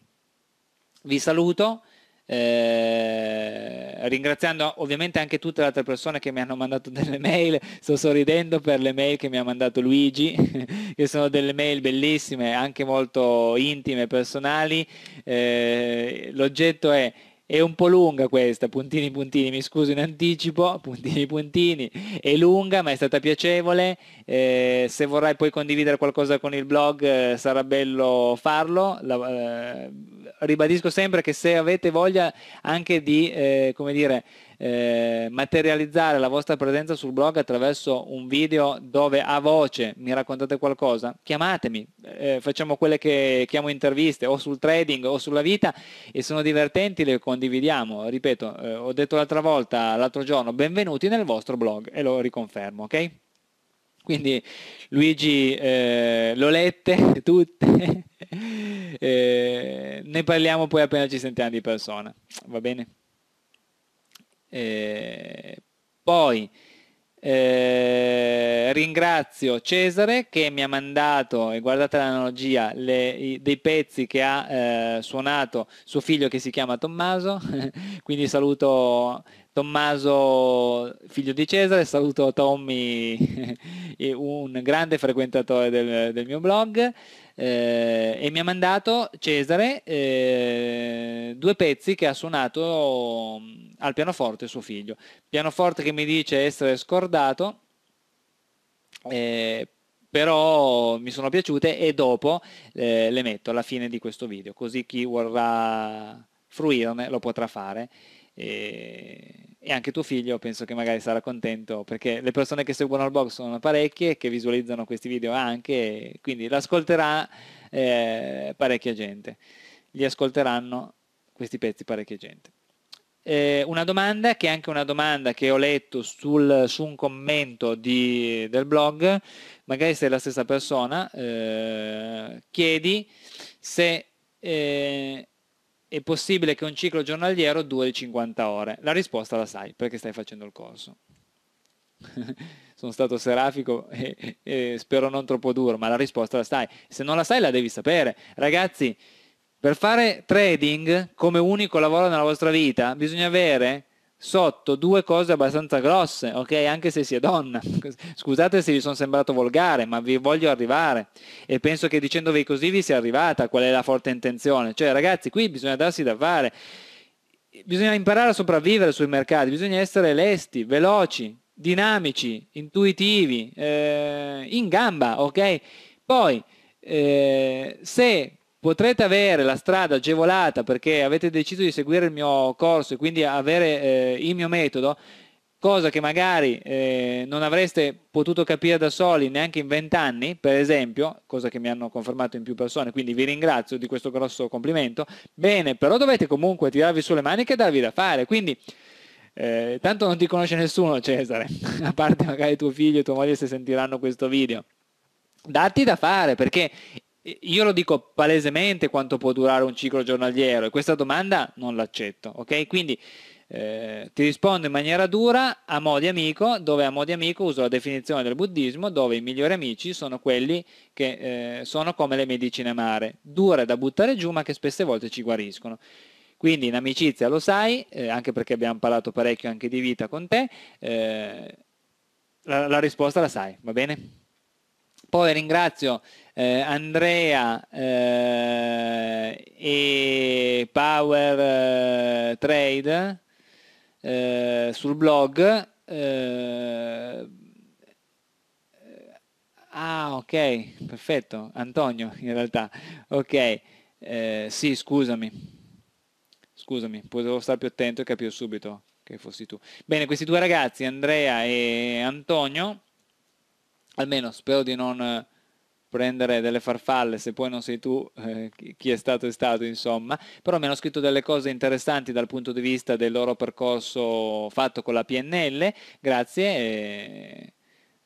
S2: vi saluto. Eh, ringraziando ovviamente anche tutte le altre persone che mi hanno mandato delle mail, sto sorridendo per le mail che mi ha mandato Luigi, che sono delle mail bellissime, anche molto intime, personali. Eh, l'oggetto è è un po' lunga questa, puntini puntini, mi scuso in anticipo, puntini puntini, è lunga ma è stata piacevole, eh, se vorrai poi condividere qualcosa con il blog eh, sarà bello farlo, La, eh, ribadisco sempre che se avete voglia anche di eh, come dire, eh, materializzare la vostra presenza sul blog attraverso un video dove a voce mi raccontate qualcosa, chiamatemi, eh, facciamo quelle che chiamo interviste o sul trading o sulla vita e sono divertenti, le condividiamo. Ripeto, eh, ho detto l'altra volta, l'altro giorno, benvenuti nel vostro blog e lo riconfermo, ok? Quindi Luigi eh, l'ho lette tutte, ne parliamo poi appena ci sentiamo di persona, va bene? Eh, poi eh, ringrazio Cesare che mi ha mandato, e guardate l'analogia, le, i, dei pezzi che ha eh, suonato suo figlio che si chiama Tommaso, quindi saluto Tommaso, figlio di Cesare, saluto Tommy, un grande frequentatore del, del mio blog eh, e mi ha mandato Cesare eh, due pezzi che ha suonato mm, al pianoforte suo figlio. Pianoforte che mi dice essere scordato, eh, però mi sono piaciute e dopo eh, le metto alla fine di questo video, così chi vorrà fruirne lo potrà fare. E eh, e anche tuo figlio penso che magari sarà contento perché le persone che seguono il blog sono parecchie che visualizzano questi video anche quindi l'ascolterà eh, parecchia gente li ascolteranno questi pezzi parecchia gente eh, una domanda che è anche una domanda che ho letto sul, su un commento di, del blog magari sei la stessa persona eh, chiedi se eh, è possibile che un ciclo giornaliero duri 50 ore? La risposta la sai perché stai facendo il corso. Sono stato serafico e, e, spero non troppo duro, ma la risposta la sai. Se non la sai la devi sapere. Ragazzi, per fare trading come unico lavoro nella vostra vita bisogna avere sotto due cose abbastanza grosse, ok? Anche se si è donna. Scusate se vi sono sembrato volgare, ma vi voglio arrivare. E penso che dicendovi così vi sia arrivata qual è la forte intenzione. Cioè, ragazzi, qui bisogna darsi da fare. Bisogna imparare a sopravvivere sui mercati, bisogna essere lesti, veloci, dinamici, intuitivi, eh, in gamba, ok? Poi, eh, se potrete avere la strada agevolata perché avete deciso di seguire il mio corso e quindi avere eh, il mio metodo, cosa che magari eh, non avreste potuto capire da soli neanche in vent'anni, per esempio, cosa che mi hanno confermato in più persone, quindi vi ringrazio di questo grosso complimento. Bene, però dovete comunque tirarvi sulle maniche e darvi da fare, quindi eh, tanto non ti conosce nessuno Cesare, a parte magari tuo figlio e tua moglie se sentiranno questo video Datti da fare perché io lo dico palesemente quanto può durare un ciclo giornaliero e questa domanda non l'accetto, ok? Quindi eh, ti rispondo in maniera dura a mo' di amico, dove a mo' di amico uso la definizione del buddismo, dove i migliori amici sono quelli che eh, sono come le medicine amare, dure da buttare giù ma che spesse volte ci guariscono. Quindi in amicizia lo sai, eh, anche perché abbiamo parlato parecchio anche di vita con te, eh, la, la risposta la sai, va bene? Poi ringrazio eh, Andrea eh, e Power eh, Trade eh, sul blog. Eh, ah, ok, perfetto, Antonio in realtà. Ok, sì, scusami. Scusami, potevo stare più attento e capire subito che fossi tu. Bene, questi due ragazzi, Andrea e Antonio, almeno spero di non prendere delle farfalle, se poi non sei tu, eh, chi è stato è stato, insomma. Però mi hanno scritto delle cose interessanti dal punto di vista del loro percorso fatto con la PNL, grazie,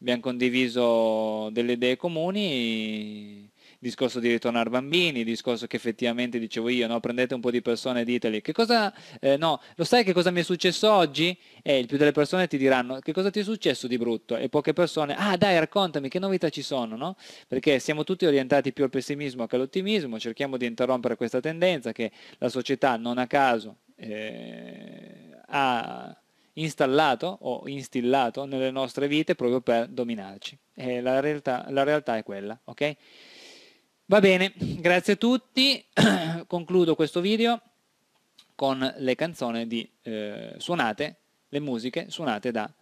S2: abbiamo condiviso delle idee comuni discorso di ritornare bambini, discorso che effettivamente dicevo io, no? prendete un po' di persone e diteli che cosa, eh, no, lo sai che cosa mi è successo oggi? E eh, il più delle persone ti diranno che cosa ti è successo di brutto e poche persone, ah dai raccontami che novità ci sono, no? perché siamo tutti orientati più al pessimismo che all'ottimismo, cerchiamo di interrompere questa tendenza che la società non a caso eh, ha installato o instillato nelle nostre vite proprio per dominarci. Eh, la realtà, la realtà è quella, ok? Va bene, grazie a tutti, concludo questo video con le canzoni di, eh, suonate, le musiche suonate da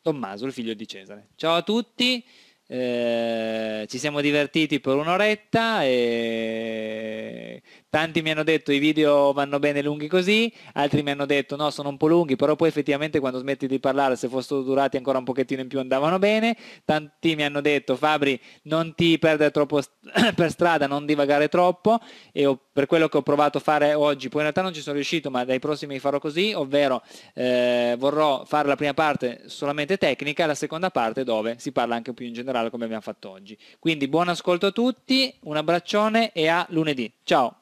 S2: Tommaso, il figlio di Cesare. Ciao a tutti, eh, ci siamo divertiti per un'oretta e Tanti mi hanno detto i video vanno bene lunghi così, altri mi hanno detto no sono un po' lunghi, però poi effettivamente quando smetti di parlare se fossero durati ancora un pochettino in più andavano bene, tanti mi hanno detto Fabri non ti perdere troppo per strada, non divagare troppo e ho, per quello che ho provato a fare oggi, poi in realtà non ci sono riuscito ma dai prossimi farò così, ovvero eh, vorrò fare la prima parte solamente tecnica e la seconda parte dove si parla anche più in generale come abbiamo fatto oggi. Quindi buon ascolto a tutti, un abbraccione e a lunedì. Ciao!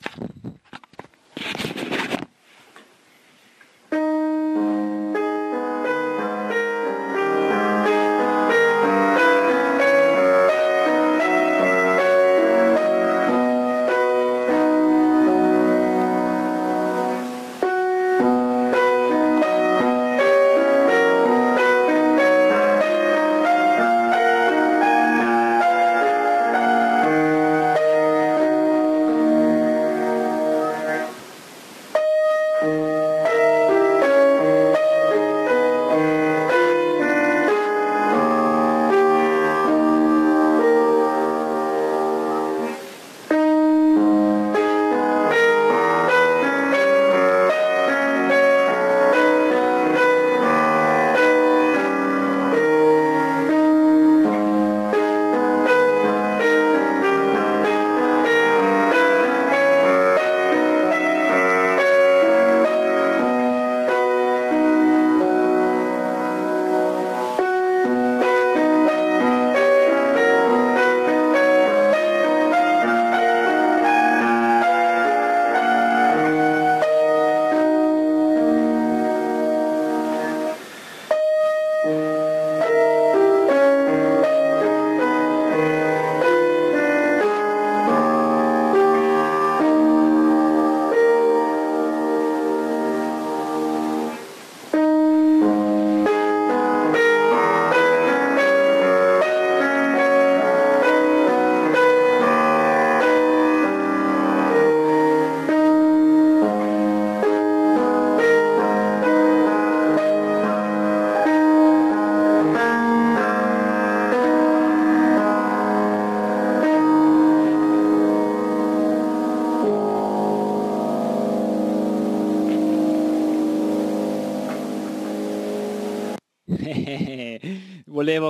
S2: うん。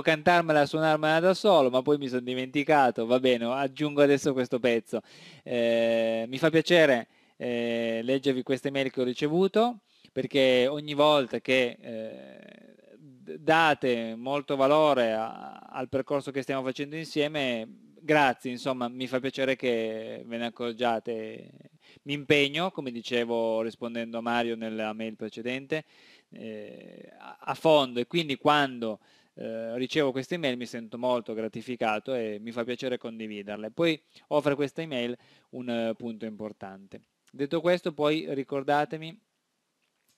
S2: volevo cantarmela, suonarmela da solo, ma poi mi sono dimenticato, va bene, aggiungo adesso questo pezzo. Eh, mi fa piacere eh, leggervi queste mail che ho ricevuto, perché ogni volta che eh, date molto valore a, al percorso che stiamo facendo insieme, grazie, insomma, mi fa piacere che ve ne accorgiate. Mi impegno, come dicevo rispondendo a Mario nella mail precedente, eh, a fondo e quindi quando eh, ricevo queste email mi sento molto gratificato e mi fa piacere condividerle. Poi offre questa email un uh, punto importante. Detto questo poi ricordatemi,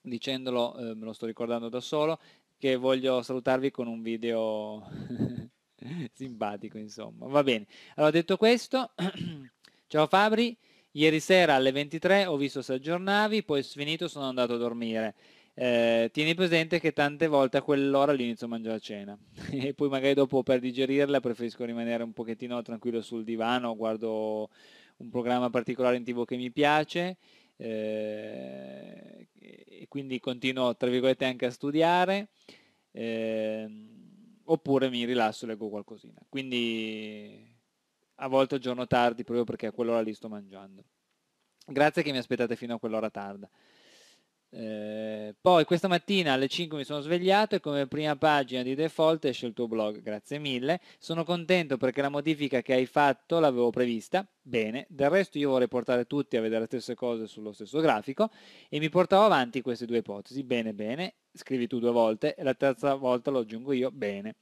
S2: dicendolo, eh, me lo sto ricordando da solo, che voglio salutarvi con un video simpatico insomma. Va bene, allora detto questo, ciao Fabri, ieri sera alle 23 ho visto Se aggiornavi, poi sfinito sono andato a dormire eh, tieni presente che tante volte a quell'ora lì inizio a mangiare cena e poi magari dopo per digerirla preferisco rimanere un pochettino tranquillo sul divano, guardo un programma particolare in tv che mi piace eh, e quindi continuo tra virgolette anche a studiare eh, oppure mi rilasso e leggo qualcosina. Quindi a volte giorno tardi proprio perché a quell'ora lì sto mangiando. Grazie che mi aspettate fino a quell'ora tarda. Eh, poi questa mattina alle 5 mi sono svegliato e come prima pagina di default esce il tuo blog, grazie mille. Sono contento perché la modifica che hai fatto l'avevo prevista, bene, del resto io vorrei portare tutti a vedere le stesse cose sullo stesso grafico e mi portavo avanti queste due ipotesi, bene bene, scrivi tu due volte e la terza volta lo aggiungo io, bene.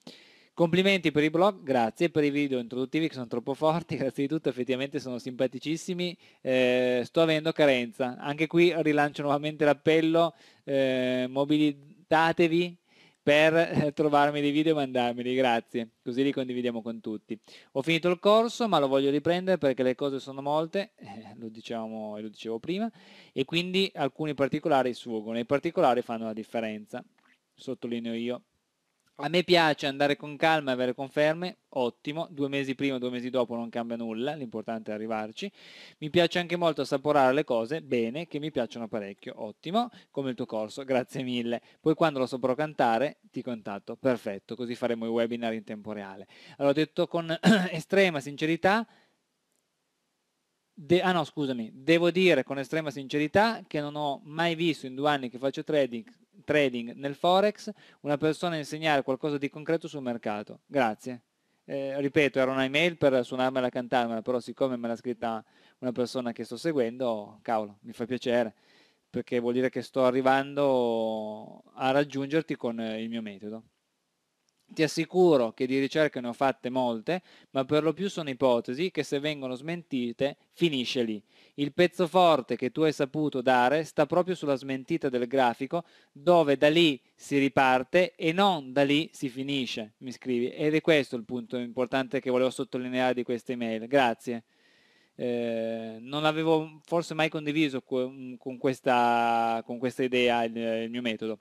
S2: Complimenti per i blog, grazie, per i video introduttivi che sono troppo forti, grazie di tutto, effettivamente sono simpaticissimi, eh, sto avendo carenza. Anche qui rilancio nuovamente l'appello, eh, mobilitatevi per eh, trovarmi dei video e mandarmeli, grazie, così li condividiamo con tutti. Ho finito il corso ma lo voglio riprendere perché le cose sono molte, eh, lo, dicevamo, lo dicevo prima, e quindi alcuni particolari sfuggono, i particolari fanno la differenza, sottolineo io. A me piace andare con calma e avere conferme, ottimo, due mesi prima, due mesi dopo non cambia nulla, l'importante è arrivarci. Mi piace anche molto assaporare le cose, bene, che mi piacciono parecchio, ottimo, come il tuo corso, grazie mille. Poi quando lo saprò cantare ti contatto, perfetto, così faremo i webinar in tempo reale. Allora, ho detto con estrema sincerità, De ah no, scusami, devo dire con estrema sincerità che non ho mai visto in due anni che faccio trading trading nel forex, una persona insegnare qualcosa di concreto sul mercato. Grazie. Eh, ripeto, era una email per suonarmela cantarmela, però siccome me l'ha scritta una persona che sto seguendo, cavolo, mi fa piacere, perché vuol dire che sto arrivando a raggiungerti con il mio metodo. Ti assicuro che di ricerche ne ho fatte molte, ma per lo più sono ipotesi che se vengono smentite finisce lì. Il pezzo forte che tu hai saputo dare sta proprio sulla smentita del grafico, dove da lì si riparte e non da lì si finisce, mi scrivi. Ed è questo il punto importante che volevo sottolineare di questa email. Grazie. Eh, non l'avevo forse mai condiviso mm, con questa, con questa idea il, il mio metodo.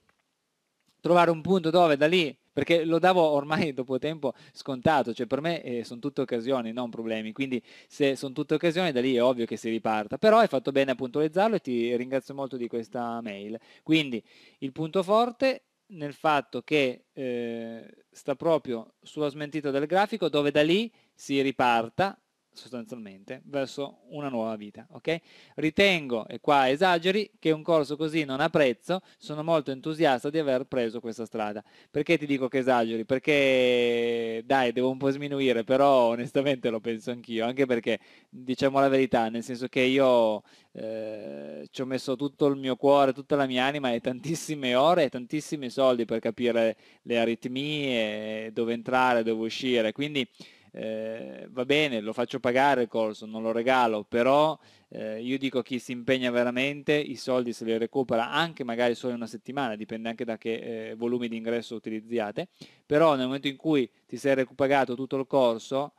S2: Trovare un punto dove da lì perché lo davo ormai dopo tempo scontato, cioè per me eh, sono tutte occasioni, non problemi, quindi se sono tutte occasioni da lì è ovvio che si riparta, però hai fatto bene a puntualizzarlo e ti ringrazio molto di questa mail. Quindi il punto forte nel fatto che eh, sta proprio sulla smentita del grafico dove da lì si riparta sostanzialmente verso una nuova vita. Okay? Ritengo, e qua esageri, che un corso così non ha prezzo, sono molto entusiasta di aver preso questa strada. Perché ti dico che esageri? Perché dai, devo un po' sminuire, però onestamente lo penso anch'io, anche perché diciamo la verità, nel senso che io eh, ci ho messo tutto il mio cuore, tutta la mia anima e tantissime ore e tantissimi soldi per capire le aritmie, dove entrare, dove uscire, quindi eh, va bene, lo faccio pagare il corso, non lo regalo, però eh, io dico a chi si impegna veramente i soldi se li recupera anche magari solo in una settimana, dipende anche da che eh, volumi di ingresso utilizziate, però nel momento in cui ti sei recuperato tutto il corso,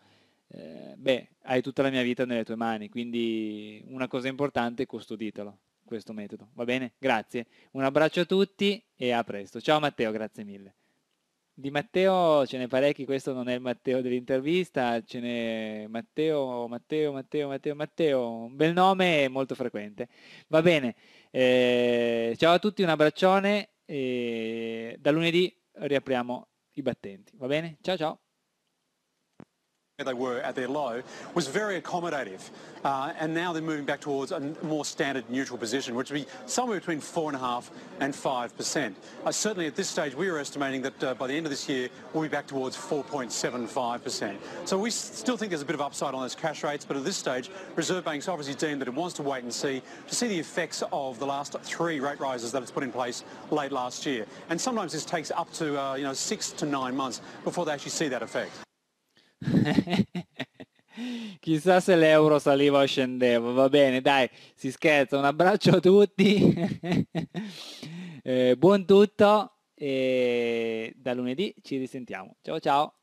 S2: eh, beh, hai tutta la mia vita nelle tue mani, quindi una cosa importante è custoditelo questo metodo, va bene? Grazie, un abbraccio a tutti e a presto. Ciao Matteo, grazie mille. Di Matteo ce n'è parecchi, questo non è il Matteo dell'intervista, ce n'è Matteo, Matteo, Matteo, Matteo, Matteo, un bel nome molto frequente. Va bene, eh, ciao a tutti, un abbraccione e da lunedì riapriamo i battenti, va bene? Ciao ciao!
S1: they were at their low, was very accommodative. Uh, and now they're moving back towards a more standard neutral position, which would be somewhere between 4.5 and 5%. Uh, certainly at this stage, we are estimating that uh, by the end of this year, we'll be back towards 4.75%. So we still think there's a bit of upside on those cash rates, but at this stage, Reserve Bank's obviously deemed that it wants to wait and see to see the effects of the last three rate rises that it's put in place late last year. And sometimes this takes up to, uh, you know, six to nine months before they actually see that effect.
S2: Chissà se l'euro saliva o scendeva, va bene, dai, si scherza, un abbraccio a tutti, eh, buon tutto e da lunedì ci risentiamo. Ciao ciao!